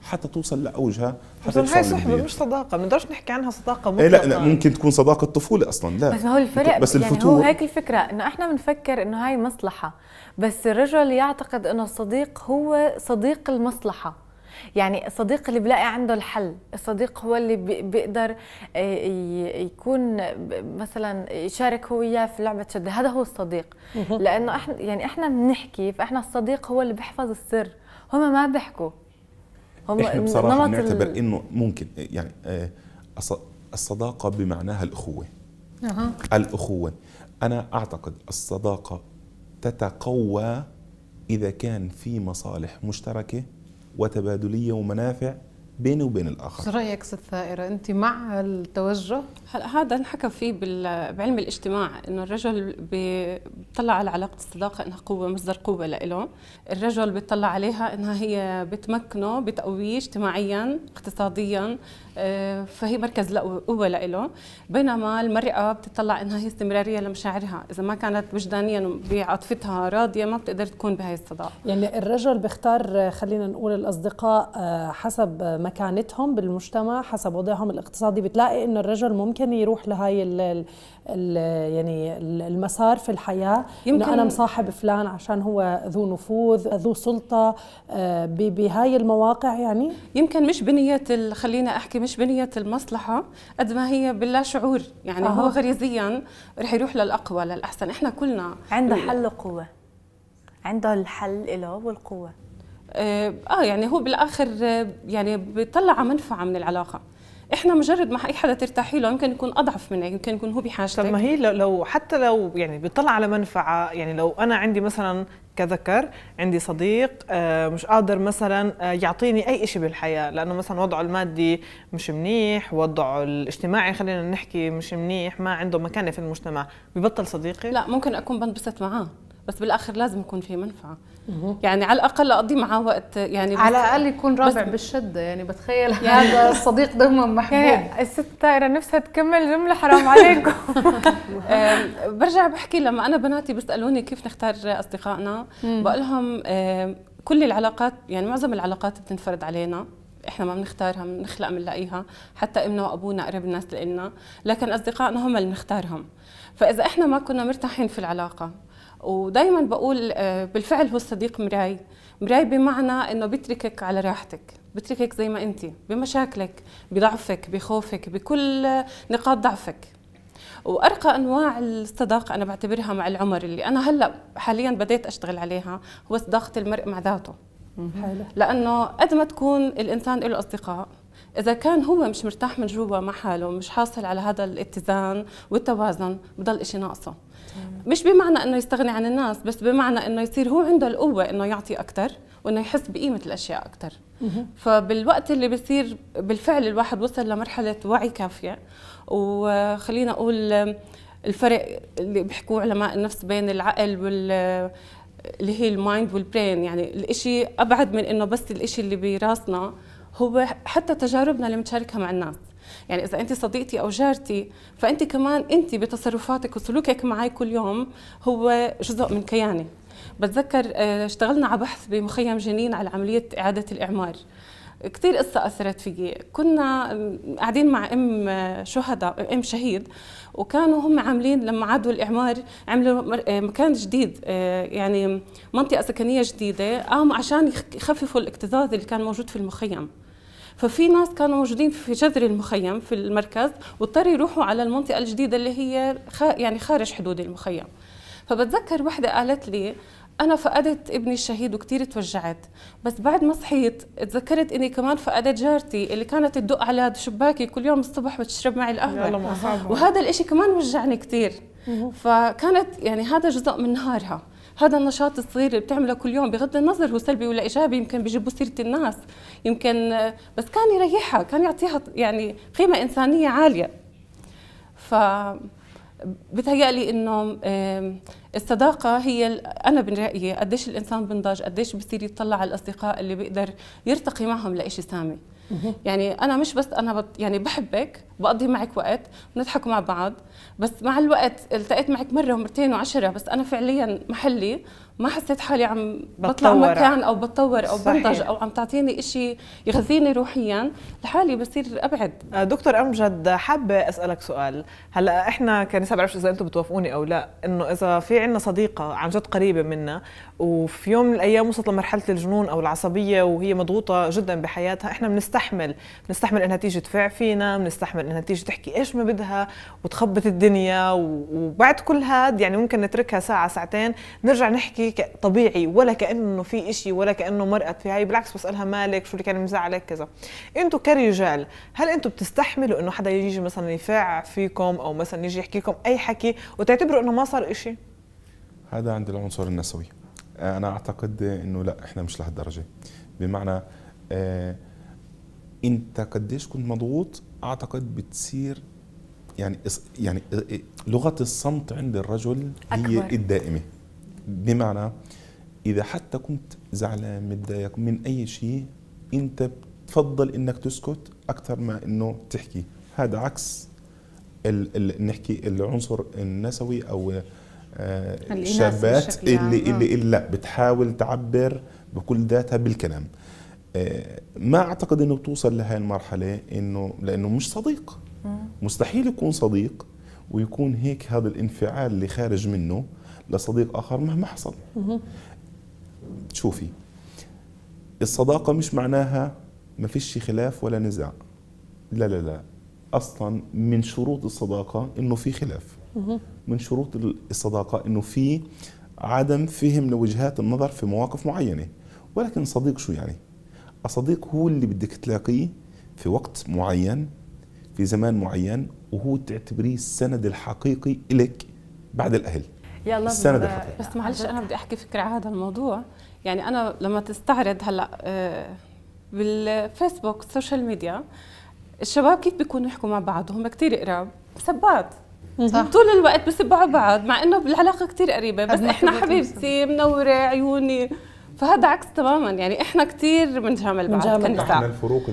حتى توصل لاوجها حتى توصل هاي صحبه مش صداقه ما بنقدرش نحكي عنها صداقه مطلقه إيه لا لا ممكن تكون صداقه طفوله اصلا لا بس هو الفرق بس يعني الفتور هو هيك الفكره انه احنا بنفكر انه هاي مصلحه بس الرجل يعتقد انه الصديق هو صديق المصلحه يعني الصديق اللي بلاقي عنده الحل الصديق هو اللي بيقدر آه، يكون مثلا يشارك هو وياه في لعبه شده هذا هو الصديق لانه احنا يعني احنا بنحكي فاحنا الصديق هو اللي بيحفظ السر هم ما بيحكوا هم احنا بصراحه بنعتبر ال... انه ممكن يعني آه، الصداقه بمعناها الاخوه الاخوه انا اعتقد الصداقه تتقوى اذا كان في مصالح مشتركه وتبادليه ومنافع بيني وبين الاخر. شو رايك ست ثائره انت مع التوجه؟ هلا هذا انحكى فيه بعلم الاجتماع انه الرجل بيطلع على علاقه الصداقه انها قوه مصدر قوه لإله، الرجل بيطلع عليها انها هي بتمكنه بتقويه اجتماعيا، اقتصاديا، آه، فهي مركز قوة لإله بينما المرأة بتطلع إنها هي استمرارية لمشاعرها إذا ما كانت وجدانيا بعاطفتها راضية ما بتقدر تكون بهي الصداقة يعني الرجل بيختار آه، خلينا نقول الأصدقاء آه، حسب مكانتهم بالمجتمع حسب وضعهم الاقتصادي بتلاقي إنه الرجل ممكن يروح لهاي يعني المسار في الحياه يمكن انا مصاحب فلان عشان هو ذو نفوذ ذو سلطه آه، بهاي المواقع يعني يمكن مش بنيه خلينا احكي مش بنيه المصلحه قد ما هي باللا شعور يعني آه. هو غريزيا رح يروح للاقوى للاحسن احنا كلنا عنده حل وقوه عنده الحل له والقوه آه،, اه يعني هو بالاخر آه، يعني بيطلع منفعه من العلاقه احنا مجرد ما اي حدا ترتاحي له يمكن يكون اضعف منك يمكن يكون هو بحاجتك طب ما هي لو, لو حتى لو يعني بيطلع على منفعه يعني لو انا عندي مثلا كذكر عندي صديق آه، مش قادر مثلا آه، يعطيني اي شيء بالحياه لانه مثلا وضعه المادي مش منيح وضعه الاجتماعي خلينا نحكي مش منيح ما عنده مكانه في المجتمع ببطل صديقي لا ممكن اكون بنبسط معاه بس بالاخر لازم يكون في منفعه يعني على الاقل اقضي معاه وقت يعني على الاقل يكون رابع بالشده يعني بتخيل هذا الصديق دائما محبوب إيه، الست طايره نفسها تكمل جمله حرام عليكم برجع بحكي لما انا بناتي بيسالوني كيف نختار اصدقائنا بقول لهم كل العلاقات يعني معظم العلاقات بتنفرض علينا احنا ما بنختارها بنخلق بنلاقيها حتى امنا وابونا اقرب الناس لنا لكن اصدقائنا هم اللي بنختارهم فاذا احنا ما كنا مرتاحين في العلاقه ودائما بقول آه، بالفعل هو الصديق مراي مراي بمعنى انه بيتركك على راحتك بتركك زي ما انت بمشاكلك بضعفك بخوفك بكل نقاط ضعفك وارقى انواع الصداقه انا بعتبرها مع العمر اللي انا هلا حاليا بديت اشتغل عليها هو صداقه المرء مع ذاته حلو. لانه قد ما تكون الانسان له اصدقاء اذا كان هو مش مرتاح من جوا مع حاله مش حاصل على هذا الاتزان والتوازن بضل إشي ناقصه مش بمعنى انه يستغني عن الناس بس بمعنى انه يصير هو عنده القوه انه يعطي اكثر وانه يحس بقيمه الاشياء اكثر فبالوقت اللي بصير بالفعل الواحد وصل لمرحله وعي كافيه وخلينا اقول الفرق اللي بيحكوا علماء النفس بين العقل وال اللي هي المايند والبرين يعني الإشي ابعد من انه بس الإشي اللي براسنا هو حتى تجاربنا اللي بنشاركها مع الناس يعني اذا انت صديقتي او جارتي فانت كمان انت بتصرفاتك وسلوكك معي كل يوم هو جزء من كياني بتذكر آه، اشتغلنا على بحث بمخيم جنين على عمليه اعاده الاعمار كثير قصة أثرت فيي كنا قاعدين مع أم آه، شهداء أم شهيد وكانوا هم عاملين لما عادوا الإعمار عملوا آه، مكان جديد يعني منطقة سكنية جديدة قاموا عشان يخففوا الاكتظاظ اللي كان موجود في المخيم ففي ناس كانوا موجودين في جذر المخيم في المركز واضطروا يروحوا على المنطقه الجديده اللي هي يعني خارج حدود المخيم فبتذكر وحده قالت لي أنا فقدت ابني الشهيد وكثير توجعت بس بعد ما صحيت تذكرت إني كمان فقدت جارتي اللي كانت تدق على شباكي كل يوم الصبح بتشرب معي القهوة وهذا الإشي كمان وجعني كثير فكانت يعني هذا جزء من نهارها هذا النشاط الصغير اللي بتعمله كل يوم بغض النظر هو سلبي ولا ايجابي يمكن بيجيبوا سيره الناس يمكن بس كان يريحها كان يعطيها يعني قيمه انسانيه عاليه ف بتهيألي انه الصداقة هي أنا من رأيي قديش الإنسان بنضج قديش بصير يطلع على الأصدقاء اللي بيقدر يرتقي معهم لإشي سامي يعني انا مش بس انا بط... يعني بحبك بقضي معك وقت بنضحك مع بعض بس مع الوقت التقيت معك مره ومرتين وعشره بس انا فعليا محلي ما حسيت حالي عم بطلع مكان او بتطور او بنضج او عم تعطيني شيء يغذيني روحيا لحالي بصير ابعد آه، دكتور امجد حابه اسالك سؤال هلا احنا كنساء بعرفش اذا انتم بتوافقوني او لا انه اذا في عندنا صديقه عن جد قريبه منا وفي يوم من الايام وصلت لمرحله الجنون او العصبيه وهي مضغوطه جدا بحياتها احنا بنستحمل بنستحمل انها تيجي تفع فينا بنستحمل انها تيجي تحكي ايش ما بدها وتخبط الدنيا وبعد كل هذا يعني ممكن نتركها ساعه ساعتين نرجع نحكي طبيعي ولا كانه في شيء ولا كانه مرقت في هاي بالعكس بسالها مالك شو اللي كان مزعلك كذا انتم كرجال هل انتم بتستحملوا انه حدا يجي مثلا يفاع فيكم او مثلا يجي يحكي لكم اي حكي وتعتبروا انه ما صار شيء هذا عند العنصر النسوي آه، انا اعتقد انه لا احنا مش لهالدرجه بمعنى آه انت قديش كنت مضغوط اعتقد بتصير يعني يعني آه، آه، لغه الصمت عند الرجل هي أكبر. الدائمه بمعنى اذا حتى كنت زعلان متضايق من اي شيء انت بتفضل انك تسكت اكثر ما انه تحكي هذا عكس الـ الـ نحكي العنصر النسوي او آه، الشابات اللي, اللي اللي آه. لا بتحاول تعبر بكل ذاتها بالكلام آه، ما اعتقد انه بتوصل لهي المرحله انه لانه مش صديق مستحيل يكون صديق ويكون هيك هذا الانفعال اللي خارج منه لصديق اخر مهما حصل شوفي الصداقه مش معناها ما فيش خلاف ولا نزاع لا لا لا اصلا من شروط الصداقه انه في خلاف من شروط الصداقه انه في عدم فهم لوجهات النظر في مواقف معينه ولكن صديق شو يعني الصديق هو اللي بدك تلاقيه في وقت معين في زمان معين وهو تعتبريه السند الحقيقي لك بعد الأهل يلا السنه دي حضرتك بس معلش انا بدي احكي فكره على هذا الموضوع يعني انا لما تستعرض هلا آه، بالفيسبوك السوشيال ميديا الشباب كيف بيكونوا يحكوا مع بعض وهم كثير قراب سبات صح. طول الوقت بسبوا بعض مع انه العلاقه كثير قريبه بس احنا حبيبتي منوره عيوني فهذا عكس تماما يعني احنا كثير بنجامل بعض بنجامل الفروق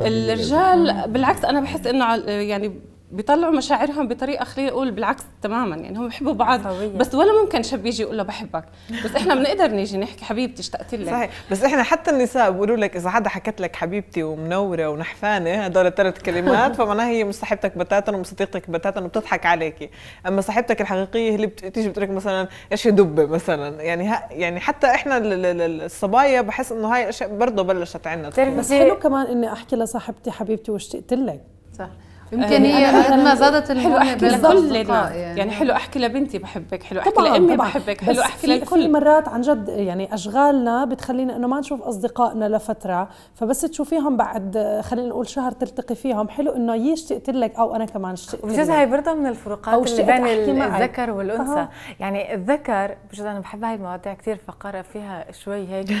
الرجال بالعكس انا بحس انه يعني بيطلعوا مشاعرهم بطريقه خلينا نقول بالعكس تماما يعني هم بحبوا بعض صوية. بس ولا ممكن شاب يجي يقول له بحبك بس احنا بنقدر نيجي نحكي حبيبتي اشتقت لك صحيح بس احنا حتى النساء بيقولوا لك اذا حدا حكت لك حبيبتي ومنوره ونحفانه هدول الثلاث كلمات فمعناها هي مش صاحبتك بتاتا ومصديقتك بتاتا وبتضحك عليكي اما صاحبتك الحقيقيه اللي بتيجي بتقول لك مثلا ايش دبه مثلا يعني يعني حتى احنا الصبايا بحس انه هاي الاشياء برضه بلشت عندنا بس حلو كمان اني احكي لصاحبتي حبيبتي واشتقت لك صح يمكن هي قد ما زادت حلو احكي لكل يعني. يعني حلو احكي لبنتي بحبك حلو احكي لامي طبعاً. بحبك حلو احكي لكل كل مرات عن جد يعني اشغالنا بتخلينا انه ما نشوف اصدقائنا لفتره فبس تشوفيهم بعد خلينا نقول شهر تلتقي فيهم حلو انه يي اشتقت لك او انا كمان اشتقت بجوز هي برضه من الفروقات اللي بين الذكر والانثى أه. يعني الذكر بجوز انا بحب هاي المواضيع كثير فقره فيها شوي هيك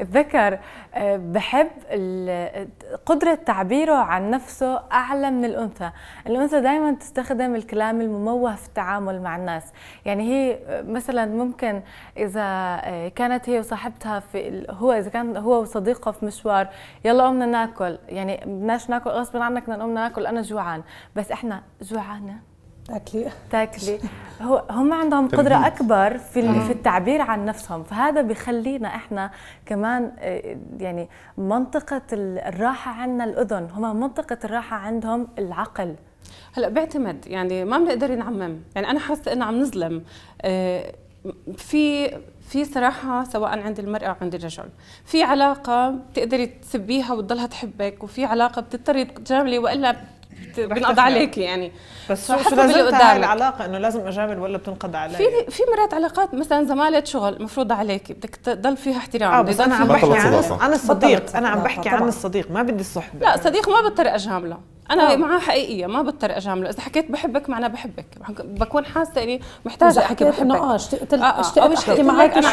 الذكر آه، بحب قدرة تعبيره عن نفسه أعلى من الأنثى الأنثى دائما تستخدم الكلام المموه في التعامل مع الناس يعني هي آه، مثلا ممكن إذا آه، كانت هي وصاحبتها في هو إذا كان هو وصديقه في مشوار يلا قمنا ناكل يعني بدناش ناكل غصب عنك بدنا نقوم ناكل أنا جوعان بس إحنا جوعانة تاكلي تاكلي هم عندهم طيب، قدرة أكبر في في التعبير عن نفسهم فهذا بخلينا إحنا كمان آه، يعني منطقة الراحة عندنا الأذن هم منطقة الراحة عندهم العقل هلا بيعتمد يعني ما بنقدر نعمم يعني أنا حاسة إنه عم نظلم آه، في في صراحة سواء عند المرأة أو عند الرجل في علاقة بتقدري تسبيها وتضلها تحبك وفي علاقة بتضطري تجاملي وإلا بنقض عليك يعني بس شو لازمتها العلاقه انه لازم اجامل ولا بتنقض علي في في مرات علاقات مثلا زماله شغل مفروض عليك بدك تضل فيها احترام اه بس انا عم بحكي عن عن الصديق انا عم بحكي عن الصديق ما بدي الصحبه لا صديق ما بضطر اجامله انا أوه. معاه حقيقيه ما بضطر اجامله اذا حكيت بحبك معناه بحبك بكون حاسه اني محتاجه احكي بحبك اه اشتقت آه، آه، احكي معك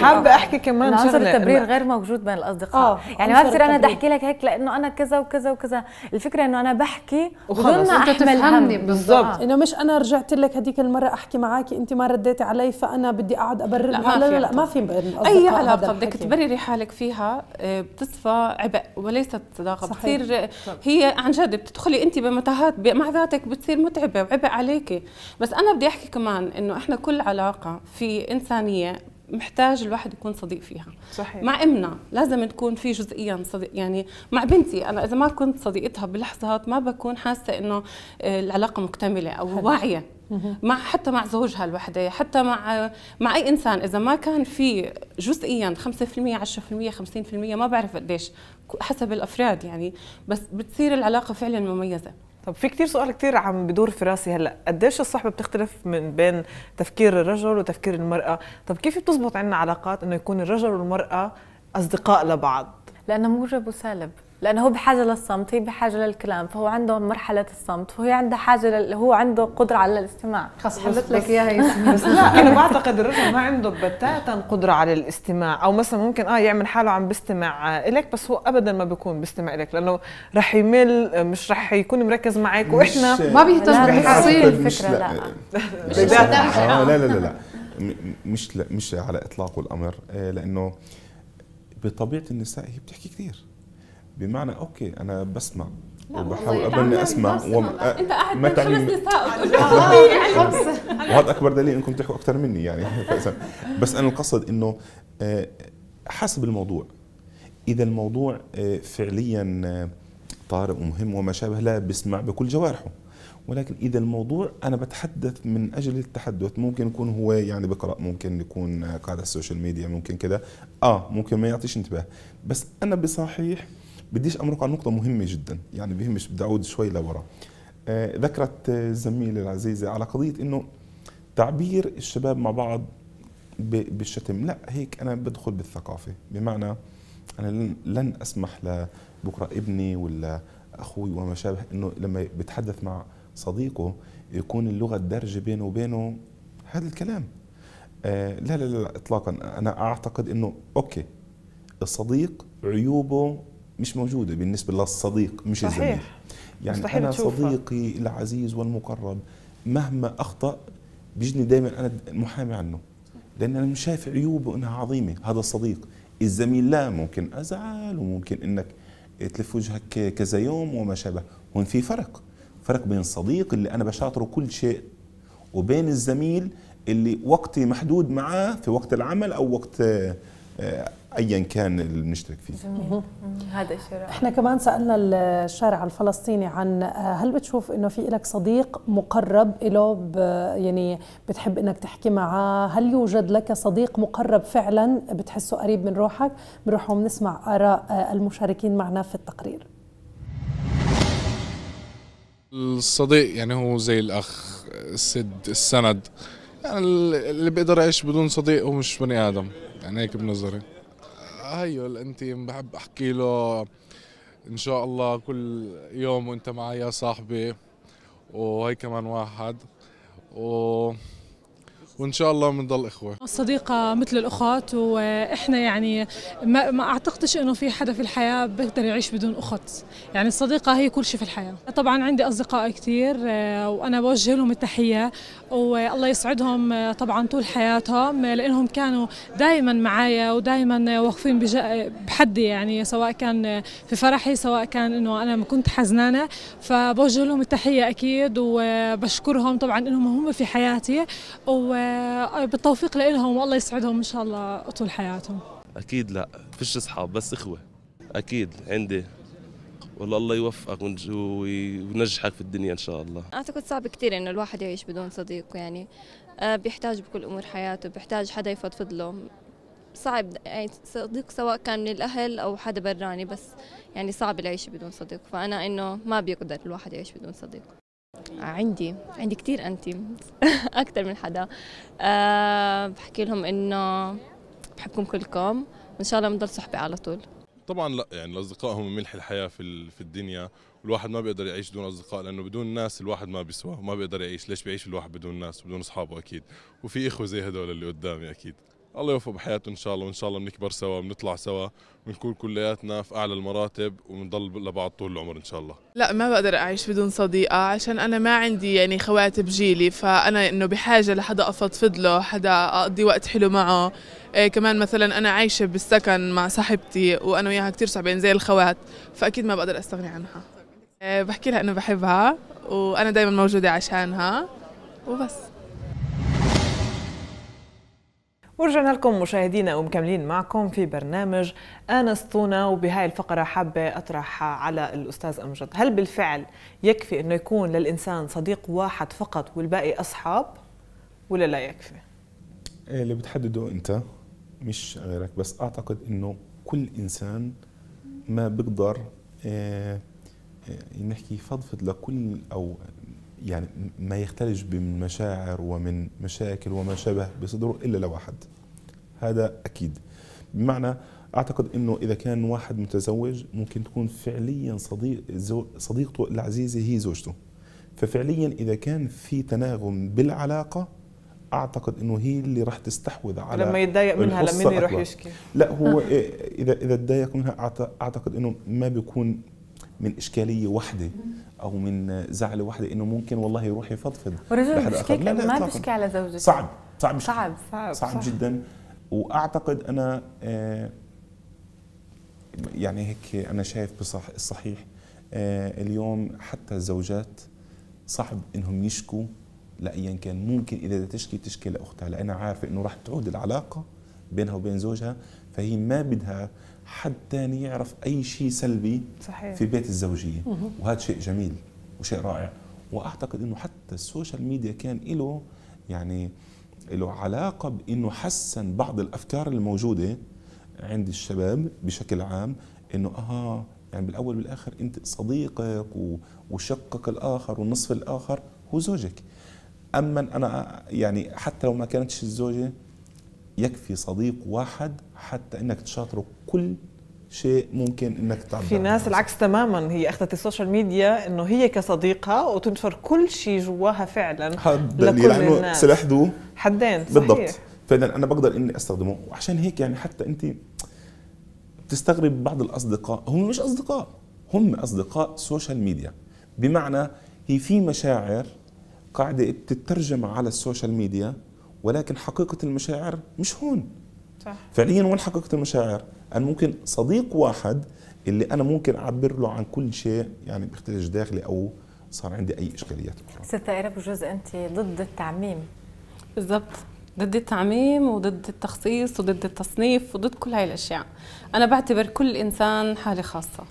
حابه احكي كمان شغله التبرير غير موجود بين الاصدقاء آه، يعني ما بصير انا بدي احكي لك هيك لانه انا كذا وكذا وكذا الفكره انه انا بحكي وخلص انت تفهمني بالضبط انه مش انا رجعت لك هديك المره احكي معك انت ما رديتي علي فانا بدي اقعد ابرر لا لا لا ما في اي علاقه بدك تبرري حالك فيها بتصفى عبء وليست صداقه كثير هي عن جد بتدخلي انت بمتاهات مع ذاتك بتصير متعبه وعبء عليكي بس انا بدي احكي كمان انه احنا كل علاقه في انسانيه محتاج الواحد يكون صديق فيها صحيح. مع امنا لازم تكون في جزئيا صديق يعني مع بنتي انا اذا ما كنت صديقتها بلحظات ما بكون حاسه انه آه، العلاقه مكتمله او حلو. واعيه مع حتى مع زوجها الوحدة حتى مع مع أي إنسان إذا ما كان في جزئيا 5% 10% 50% ما بعرف قديش حسب الأفراد يعني بس بتصير العلاقة فعلا مميزة طب في كتير سؤال كتير عم بدور في راسي هلا قديش الصحبه بتختلف من بين تفكير الرجل وتفكير المراه طب كيف بتزبط عندنا علاقات انه يكون الرجل والمراه اصدقاء لبعض لانه موجب وسالب لانه هو بحاجه للصمت هي بحاجه للكلام فهو عنده مرحله الصمت وهي عنده حاجه لل... هو عنده قدره على الاستماع خلص حلت لك اياها بس لا انا بعتقد الرجل ما عنده بتاتا قدره على الاستماع او مثلا ممكن اه يعمل حاله عم بيستمع آه، الك بس هو ابدا ما بيكون بيستمع الك لانه رح يمل آه، مش رح يكون مركز معك واحنا آه، ما بيهتم بالتفاصيل الفكره لا مش لا لا لا لا مش لا مش على اطلاق الامر لانه بطبيعه النساء هي بتحكي كثير بمعنى اوكي انا بسمع وبحاول يعني قبل اني اسمع وم... انت قاعد خمس نساء وهذا اكبر دليل انكم تحكوا اكثر مني يعني بس انا القصد انه آه، حسب الموضوع اذا الموضوع آه، فعليا آه، طارئ ومهم وما شابه لا بسمع بكل جوارحه ولكن اذا الموضوع انا بتحدث من اجل التحدث ممكن يكون هو يعني بقرا ممكن يكون قاعد على السوشيال ميديا ممكن كذا اه ممكن ما يعطيش انتباه بس انا بصحيح بديش امرق على نقطه مهمه جدا يعني بهمش بدي اعود شوي لورا آه، ذكرت الزميله آه، العزيزه على قضيه انه تعبير الشباب مع بعض بالشتم لا هيك انا بدخل بالثقافه بمعنى انا لن اسمح لبكره ابني ولا اخوي وما شابه انه لما بتحدث مع صديقه يكون اللغه الدارجه بينه وبينه هذا الكلام آه لا لا لا اطلاقا انا اعتقد انه اوكي الصديق عيوبه مش موجوده بالنسبه للصديق مش صحيح. الزميل يعني مستحيل انا تشوفها. صديقي العزيز والمقرب مهما اخطا بيجني دائما انا محامي عنه لان انا مش شايف عيوبه انها عظيمه هذا الصديق الزميل لا ممكن ازعل وممكن انك تلف وجهك كذا يوم وما شابه هون في فرق فرق بين الصديق اللي انا بشاطره كل شيء وبين الزميل اللي وقتي محدود معاه في وقت العمل او وقت آه، ايا كان اللي بنشترك فيه جميل هذا الشارع احنا كمان سالنا الشارع الفلسطيني عن آه، هل بتشوف انه في لك صديق مقرب له يعني بتحب انك تحكي معاه هل يوجد لك صديق مقرب فعلا بتحسه قريب من روحك بنروح وبنسمع اراء آه، المشاركين معنا في التقرير الصديق يعني هو زي الاخ السد السند يعني اللي بيقدر يعيش بدون صديق هو مش بني ادم يعني هيك بنظري هيو أيوة، انت بحب احكي له ان شاء الله كل يوم وانت معي يا صاحبي وهي كمان واحد و وان شاء الله بنضل اخوه الصديقه مثل الاخوات واحنا يعني ما, ما اعتقدش انه في حدا في الحياه بيقدر يعيش بدون اخت يعني الصديقه هي كل شيء في الحياه طبعا عندي اصدقاء كثير وانا بوجه لهم التحيه والله يسعدهم آه، طبعا طول حياتهم آه، لانهم كانوا دائما معايا ودائما آه، واقفين بحدي يعني سواء كان في فرحي سواء كان انه انا ما كنت حزنانه فبوجه لهم التحيه اكيد وبشكرهم طبعا انهم هم في حياتي وبالتوفيق لهم والله يسعدهم ان شاء الله طول حياتهم اكيد لا فيش اصحاب بس اخوه اكيد عندي والله الله يوفقك وينجحك في الدنيا ان شاء الله اعتقد صعب كثير انه الواحد يعيش بدون صديق يعني آه، بيحتاج بكل امور حياته بيحتاج حدا يفضفض له صعب يعني صديق سواء كان من الاهل او حدا براني بس يعني صعب العيش بدون صديق فانا انه ما بيقدر الواحد يعيش بدون صديق عندي عندي كثير انتيم اكثر من حدا أه بحكي لهم انه بحبكم كلكم وان شاء الله بنضل صحبه على طول طبعا لا يعني الاصدقاء هم ملح الحياه في في الدنيا والواحد ما بيقدر يعيش دون اصدقاء لانه بدون ناس الواحد ما بيسوى ما بيقدر يعيش ليش بيعيش الواحد بدون ناس بدون اصحابه اكيد وفي اخوه زي هدول اللي قدامي اكيد الله يوفقه بحياته ان شاء الله وان شاء الله بنكبر سوا بنطلع سوا بنكون كلياتنا في اعلى المراتب وبنضل لبعض طول العمر ان شاء الله لا ما بقدر اعيش بدون صديقه عشان انا ما عندي يعني خواتب جيلي فانا انه بحاجه لحدا افضفض له حدا اقضي وقت حلو معه إيه كمان مثلا انا عايشه بالسكن مع صاحبتي وانا وياها كثير صعبين زي الخوات فاكيد ما بقدر استغني عنها إيه بحكي لها انه بحبها وانا دائما موجوده عشانها وبس ورجعنا لكم مشاهدينا ومكملين معكم في برنامج أنا سطونة وبهاي الفقرة حابة أطرح على الأستاذ أمجد هل بالفعل يكفي أنه يكون للإنسان صديق واحد فقط والباقي أصحاب ولا لا يكفي؟ إيه، اللي بتحدده أنت مش غيرك بس أعتقد أنه كل إنسان ما بيقدر إيه، إيه، نحكي يفضفض لكل أو يعني ما يختلج من مشاعر ومن مشاكل وما شابه بصدره الا لواحد هذا أكيد بمعنى أعتقد أنه إذا كان واحد متزوج ممكن تكون فعليا صديق صديقته العزيزة هي زوجته ففعليا إذا كان في تناغم بالعلاقة اعتقد انه هي اللي راح تستحوذ على لما يتضايق منها لمين يروح يشكي لا هو إيه، اذا اذا تضايق منها اعتقد انه ما بيكون من اشكاليه واحده او من زعله واحده انه ممكن والله يروح يفضفض ورجل بيشكيك ما بيشكي على زوجته صعب صعب صعب صعب, صعب, صعب, صعب جدا واعتقد انا آه، يعني هيك انا شايف بصح الصحيح آه، اليوم حتى الزوجات صعب انهم يشكوا لايا كان ممكن اذا بدها تشكي تشكي لاختها لانها عارفه انه راح تعود العلاقه بينها وبين زوجها فهي ما بدها حد ثاني يعرف اي شيء سلبي صحيح. في بيت الزوجيه وهذا شيء جميل وشيء رائع واعتقد انه حتى السوشيال ميديا كان له يعني له علاقه بانه حسن بعض الافكار الموجوده عند الشباب بشكل عام انه اها يعني بالاول بالاخر انت صديقك وشقك الاخر والنصف الاخر هو زوجك اما انا يعني حتى لو ما كانتش الزوجه يكفي صديق واحد حتى انك تشاطره كل شيء ممكن انك تعبر في ناس العكس تماما هي اخذت السوشيال ميديا انه هي كصديقها وتنشر كل شيء جواها فعلا لكل يعني الناس سلاح ذو حدين صحيح. بالضبط فاذا انا بقدر اني استخدمه وعشان هيك يعني حتى انت بتستغرب بعض الاصدقاء هم مش اصدقاء هم اصدقاء سوشيال ميديا بمعنى هي في مشاعر قاعده بتترجم على السوشيال ميديا ولكن حقيقه المشاعر مش هون صح. فعليا وين حقيقه المشاعر انا ممكن صديق واحد اللي انا ممكن اعبر له عن كل شيء يعني باختلاج داخلي او صار عندي اي اشكاليات اخرى ست قرب بجوز انت ضد التعميم بالضبط ضد التعميم وضد التخصيص وضد التصنيف وضد كل هاي الاشياء انا بعتبر كل انسان حاله خاصه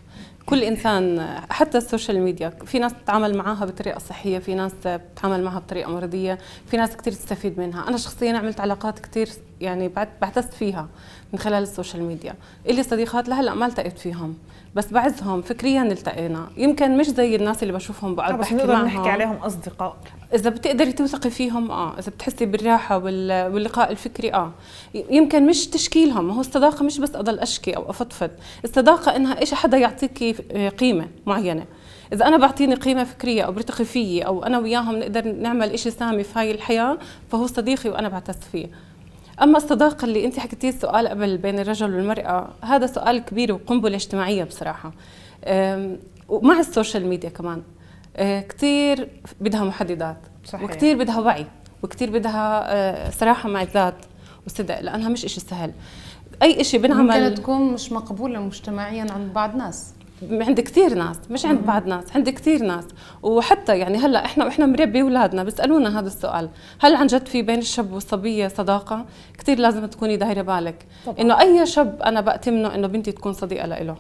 كل انسان حتى السوشيال ميديا في ناس بتتعامل معها بطريقه صحيه في ناس بتتعامل معها بطريقه مرضيه في ناس كثير تستفيد منها انا شخصيا عملت علاقات كثير يعني بعتست فيها من خلال السوشيال ميديا إلي صديقات لهلا ما التقيت فيهم بس بعزهم فكريا التقينا يمكن مش زي الناس اللي بشوفهم بقعد آه، بحكي معهم بس نحكي عليهم اصدقاء اذا بتقدري توثقي فيهم اه اذا بتحسي بالراحه واللقاء الفكري اه يمكن مش تشكيلهم هو الصداقه مش بس اضل اشكي او افضفض الصداقه انها إيش حدا يعطيكي آه، قيمه معينه اذا انا بعطيني قيمه فكريه او برتقي فيي او انا وياهم نقدر نعمل إشي سامي في هاي الحياه فهو صديقي وانا بعتز فيه اما الصداقه اللي انت حكيتيه السؤال قبل بين الرجل والمراه هذا سؤال كبير وقنبله اجتماعيه بصراحه ومع السوشيال ميديا كمان أه، كثير بدها محددات صحيح. وكثير بدها وعي وكثير بدها أه، صراحه مع الذات وصدق لانها مش إشي سهل اي إشي بنعمل ممكن تكون مش مقبوله مجتمعيا عند بعض ناس عند كثير ناس مش عند بعض ناس عند كثير ناس وحتى يعني هلا احنا واحنا مربي اولادنا بيسالونا هذا السؤال هل عن جد في بين الشاب والصبيه صداقه كثير لازم تكوني دايره بالك انه اي شاب انا باتمنه انه بنتي تكون صديقه له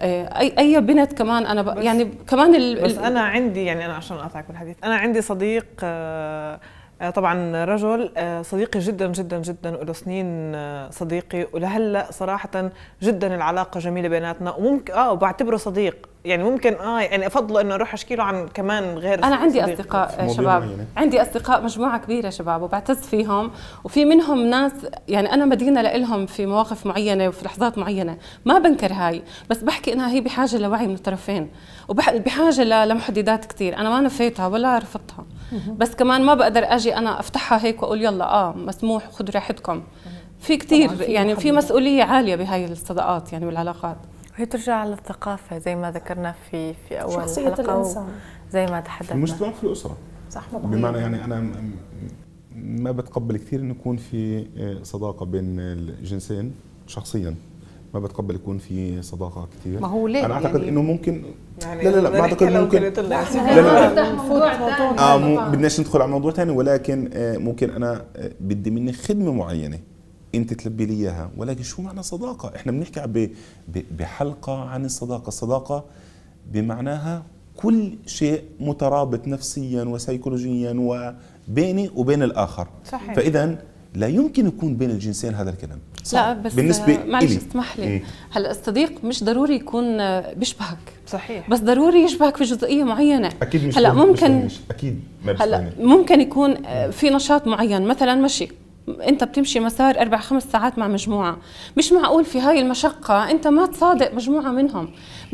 إيه، اي اي بنت كمان انا يعني كمان بس انا عندي يعني انا عشان اقاطعك بالحديث انا عندي صديق آه آه، طبعا رجل آه، صديقي جدا جدا جدا وله سنين آه، صديقي ولهلا صراحه جدا العلاقه جميله بيناتنا وممكن اه وبعتبره صديق يعني ممكن اه يعني افضل انه اروح اشكي له عن كمان غير انا عندي اصدقاء شباب معينة. يعني. عندي اصدقاء مجموعه كبيره شباب وبعتز فيهم وفي منهم ناس يعني انا مدينه لهم في مواقف معينه وفي لحظات معينه ما بنكر هاي بس بحكي انها هي بحاجه لوعي من الطرفين وبحاجه لمحددات كثير انا ما نفيتها ولا رفضتها بس كمان ما بقدر اجي انا افتحها هيك واقول يلا اه مسموح خذوا راحتكم في كثير يعني في مسؤوليه عاليه بهاي الصداقات يعني والعلاقات وهي ترجع للثقافة زي ما ذكرنا في في أول شخصية حلقة الإنسان زي ما تحدثنا المجتمع في الأسرة صح مضحية. بمعنى يعني أنا ما بتقبل كثير انه يكون في آه، صداقه بين الجنسين شخصيا ما بتقبل يكون في صداقه كثير ما هو ليه انا اعتقد يعني انه ممكن يعني لا لا لا ما اعتقد ممكن لا لا لا اه بدناش ندخل على موضوع ثاني ولكن آه، ممكن انا آه، بدي مني خدمه معينه انت تلبي لي اياها ولكن شو معنى صداقه احنا بنحكي ب... ب... بحلقه عن الصداقه الصداقه بمعناها كل شيء مترابط نفسيا وسيكولوجيا وبيني وبين الاخر صحيح. فاذا لا يمكن يكون بين الجنسين هذا الكلام صح. لا بس بالنسبة آه، معلش اسمح لي إيه. هلا الصديق مش ضروري يكون آه، بيشبهك صحيح بس ضروري يشبهك في جزئيه معينه اكيد مش هلا ممكن مش اكيد ما هلا ممكن يكون آه، في نشاط معين مثلا مشي انت بتمشي مسار اربع خمس ساعات مع مجموعه مش معقول في هاي المشقه انت ما تصادق مجموعه منهم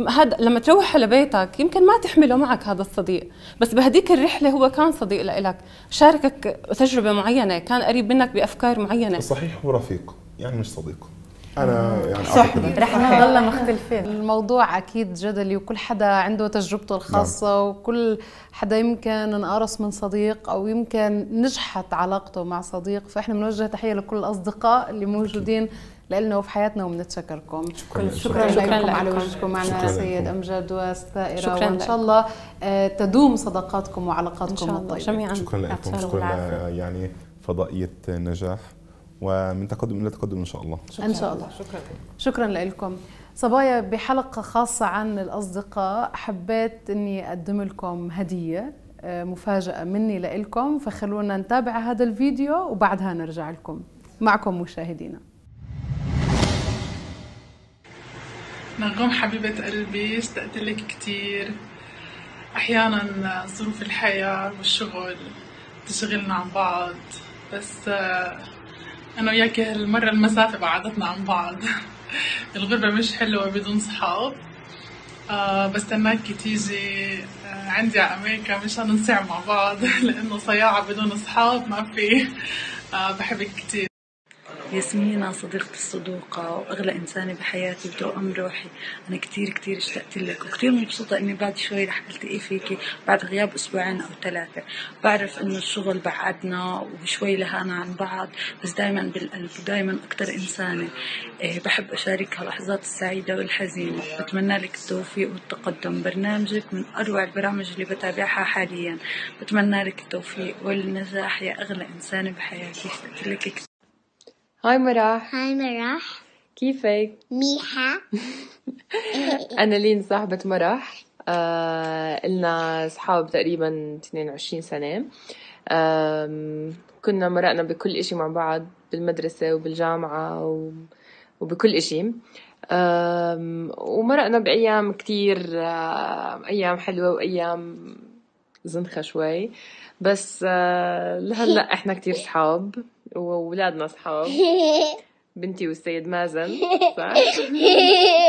هذا لما تروح على بيتك يمكن ما تحمله معك هذا الصديق بس بهديك الرحله هو كان صديق لك شاركك تجربه معينه كان قريب منك بافكار معينه صحيح هو رفيق يعني مش صديق انا يعني صح رح نضلنا مختلفين الموضوع اكيد جدلي وكل حدا عنده تجربته الخاصه نعم. وكل حدا يمكن انقرص من صديق او يمكن نجحت علاقته مع صديق فاحنا بنوجه تحيه لكل الاصدقاء اللي موجودين لنا وفي حياتنا وبنتشكركم شكرا شكرا, شكرا, شكرا لكم على وجودكم معنا سيد امجد والثائره شكرا وان شاء الله آه، تدوم صداقاتكم وعلاقاتكم الطيبه جميعا شكرا لكم شكرا يعني فضائيه نجاح ومن تقدم الى تقدم ان شاء الله شكرا ان شاء الله شكرا شكرا لكم صبايا بحلقه خاصه عن الاصدقاء حبيت اني اقدم لكم هديه آه، مفاجاه مني لكم فخلونا نتابع هذا الفيديو وبعدها نرجع لكم معكم مشاهدينا مرغم نعم حبيبة قلبي اشتقت لك كتير أحيانا ظروف الحياة والشغل تشغلنا عن بعض بس آه، انا وياك المره المسافه بعدتنا عن بعض الغربه مش حلوه بدون صحاب آه بستناك تيجي آه عندي على امريكا مشان نصيع مع بعض لانه صياعه بدون اصحاب ما في آه بحبك كتير ياسمينة صديقة الصدوقة وأغلى إنسانة بحياتي وتوأم روحي أنا كتير كتير اشتقت لك وكتير مبسوطة إني بعد شوي رح التقي إيه فيكي بعد غياب أسبوعين أو ثلاثة بعرف إنه الشغل بعدنا وشوي لهانا عن بعض بس دايما بالقلب ودايما أكتر إنسانة إيه، بحب أشارك هاللحظات السعيدة والحزينة بتمنى لك التوفيق والتقدم برنامجك من أروع البرامج اللي بتابعها حاليا بتمنى لك التوفيق والنجاح يا أغلى إنسانة بحياتي اشتقت لك كتير هاي مراح هاي مراح كيفك؟ منيحة أنا لين صاحبة مراح آه إلنا أصحاب تقريبا 22 سنة آه كنا مرقنا بكل إشي مع بعض بالمدرسة وبالجامعة و... وبكل إشي آه ومرقنا بأيام كتير آه أيام حلوة وأيام زنخة شوي بس آه، لهلا احنا كتير صحاب وولادنا صحاب بنتي والسيد مازن صح؟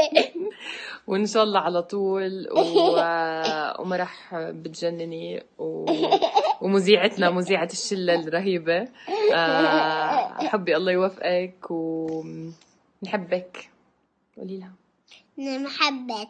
وان شاء الله على طول و... آه، وما راح بتجنني و... ومذيعتنا مذيعة الشلة الرهيبة آه، حبي الله يوفقك ونحبك قولي لها نحبك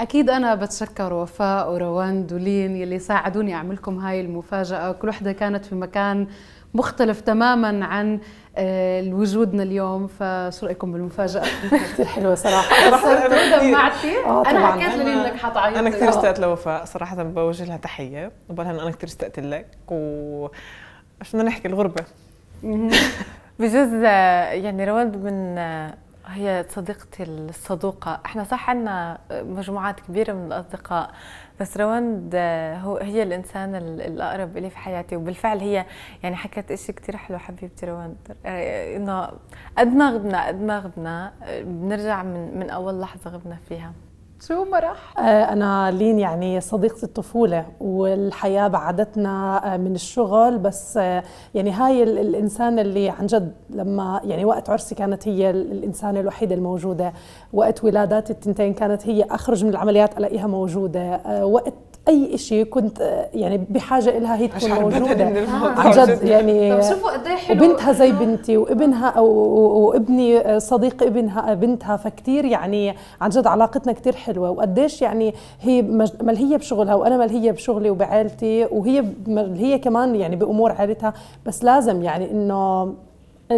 أكيد أنا بتشكر وفاء وروان دولين يلي ساعدوني أعملكم هاي المفاجأة كل وحدة كانت في مكان مختلف تماما عن آه، وجودنا اليوم فشو رايكم بالمفاجاه؟ كثير حلوه صراحه صراحه دمعتي انا آه، حكيت لي انك حتعيط انا كثير اشتقت آه. لوفاء صراحه بوجه لها تحيه وبقول انا كثير اشتقت لك و بدنا نحكي الغربه بجوز يعني رواد من هي صديقتي الصدوقة احنا صح عندنا مجموعات كبيرة من الأصدقاء بس رواند هو هي الإنسان الأقرب إلي في حياتي وبالفعل هي يعني حكت إشي كتير حلو حبيبتي رواند إنه قد ما غبنا قد ما غبنا بنرجع من, من أول لحظة غبنا فيها شو مرح؟ آه، أنا لين يعني صديقة الطفولة والحياة بعدتنا آه، من الشغل بس آه، يعني هاي الإنسان اللي عن جد لما يعني وقت عرسي كانت هي الإنسانة الوحيدة الموجودة وقت ولادات التنتين كانت هي أخرج من العمليات ألاقيها موجودة وقت اي شيء كنت يعني بحاجه لها هي تكون موجوده عن جد يعني إيه وبنتها زي آه. بنتي وابنها وابني آه، صديق ابنها آه، بنتها فكتير يعني عن جد علاقتنا كتير حلوه وقديش يعني هي ملهيه بشغلها وانا ملهيه بشغلي وبعائلتي وهي ملهيه كمان يعني بامور عائلتها بس لازم يعني انه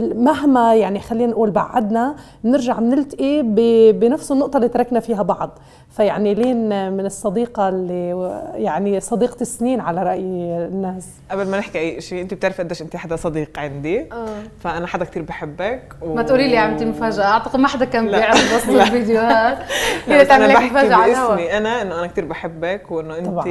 مهما يعني خلينا نقول بعدنا بنرجع بنلتقي بنفس النقطه اللي تركنا فيها بعض فيعني لين من الصديقه اللي يعني صديقه السنين على راي الناس قبل ما نحكي اي شيء انت بتعرفي قديش انت حدا صديق عندي آه. فانا حدا كثير بحبك و... ما تقولي لي عملتي مفاجاه اعتقد ما حدا كان بيعرف بس الفيديوهات هي تعمل لك مفاجاه على باسمي انا انه انا كثير بحبك وانه انت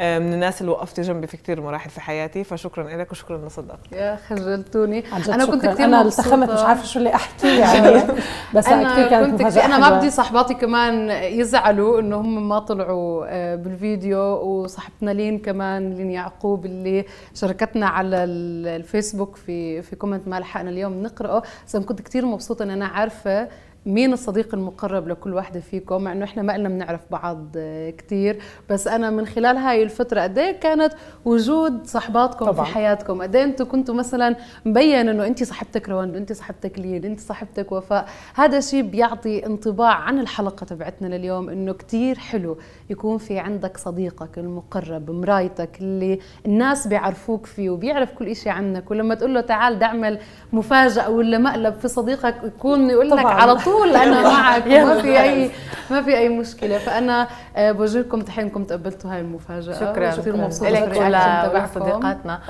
آه، من الناس اللي وقفتي جنبي في كثير مراحل في حياتي فشكرا لك وشكرا لصداقتك يا خجلتوني انا كنت كنت كثير انا التخمت مش عارفه شو اللي احكيه يعني بس انا كثير كانت كنت انا ما بدي صاحباتي كمان يزعلوا انه هم ما طلعوا آه، بالفيديو وصاحبتنا لين كمان لين يعقوب اللي شاركتنا على الفيسبوك في في كومنت ما لحقنا اليوم نقراه بس انا كنت كتير مبسوطه ان انا عارفه مين الصديق المقرب لكل واحدة فيكم مع انه احنا ما قلنا بنعرف بعض آه، كثير بس انا من خلال هاي الفترة قد إيه كانت وجود صحباتكم طبعا. في حياتكم قد إيه انتم كنتوا مثلا مبين انه انت صاحبتك روان انت صاحبتك لين انت صاحبتك وفاء هذا الشيء بيعطي انطباع عن الحلقة تبعتنا لليوم انه كثير حلو يكون في عندك صديقك المقرب مرايتك اللي الناس بيعرفوك فيه وبيعرف كل شيء عنك ولما تقول له تعال دعمل مفاجأة ولا مقلب في صديقك يكون يقول لك على طول طول انا معك ما في اي ما في اي مشكله فانا آه، بوجهكم انكم تقبلتوا هاي المفاجاه شكرا كثير مبسوطه لكم صديقاتنا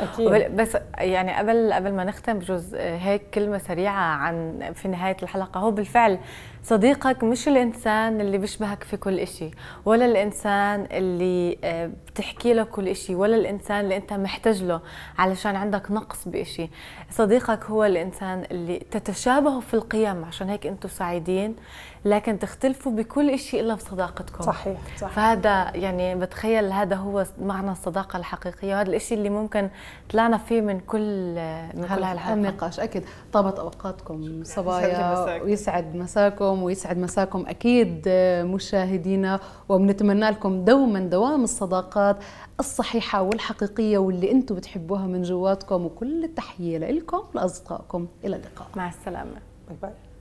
بس يعني قبل قبل ما نختم بجوز آه، هيك كلمه سريعه عن في نهايه الحلقه هو بالفعل صديقك مش الانسان اللي بيشبهك في كل شيء ولا الانسان اللي آه، بتحكي له كل شيء ولا الانسان اللي انت محتاج له علشان عندك نقص بشيء صديقك هو الانسان اللي تتشابه في القيم عشان هيك انتم سعيدين لكن تختلفوا بكل شيء الا بصداقتكم صحيح صحيح فهذا يعني بتخيل هذا هو معنى الصداقه الحقيقيه وهذا الشيء اللي ممكن طلعنا فيه من كل من كل هالحلقه اكيد طابت اوقاتكم صبايا ويسعد مساكم ويسعد مساكم اكيد مشاهدينا وبنتمنى لكم دوما دوام الصداقات الصحيحه والحقيقيه واللي انتم بتحبوها من جواتكم وكل التحيه لكم لاصدقائكم الى اللقاء مع السلامه باي باي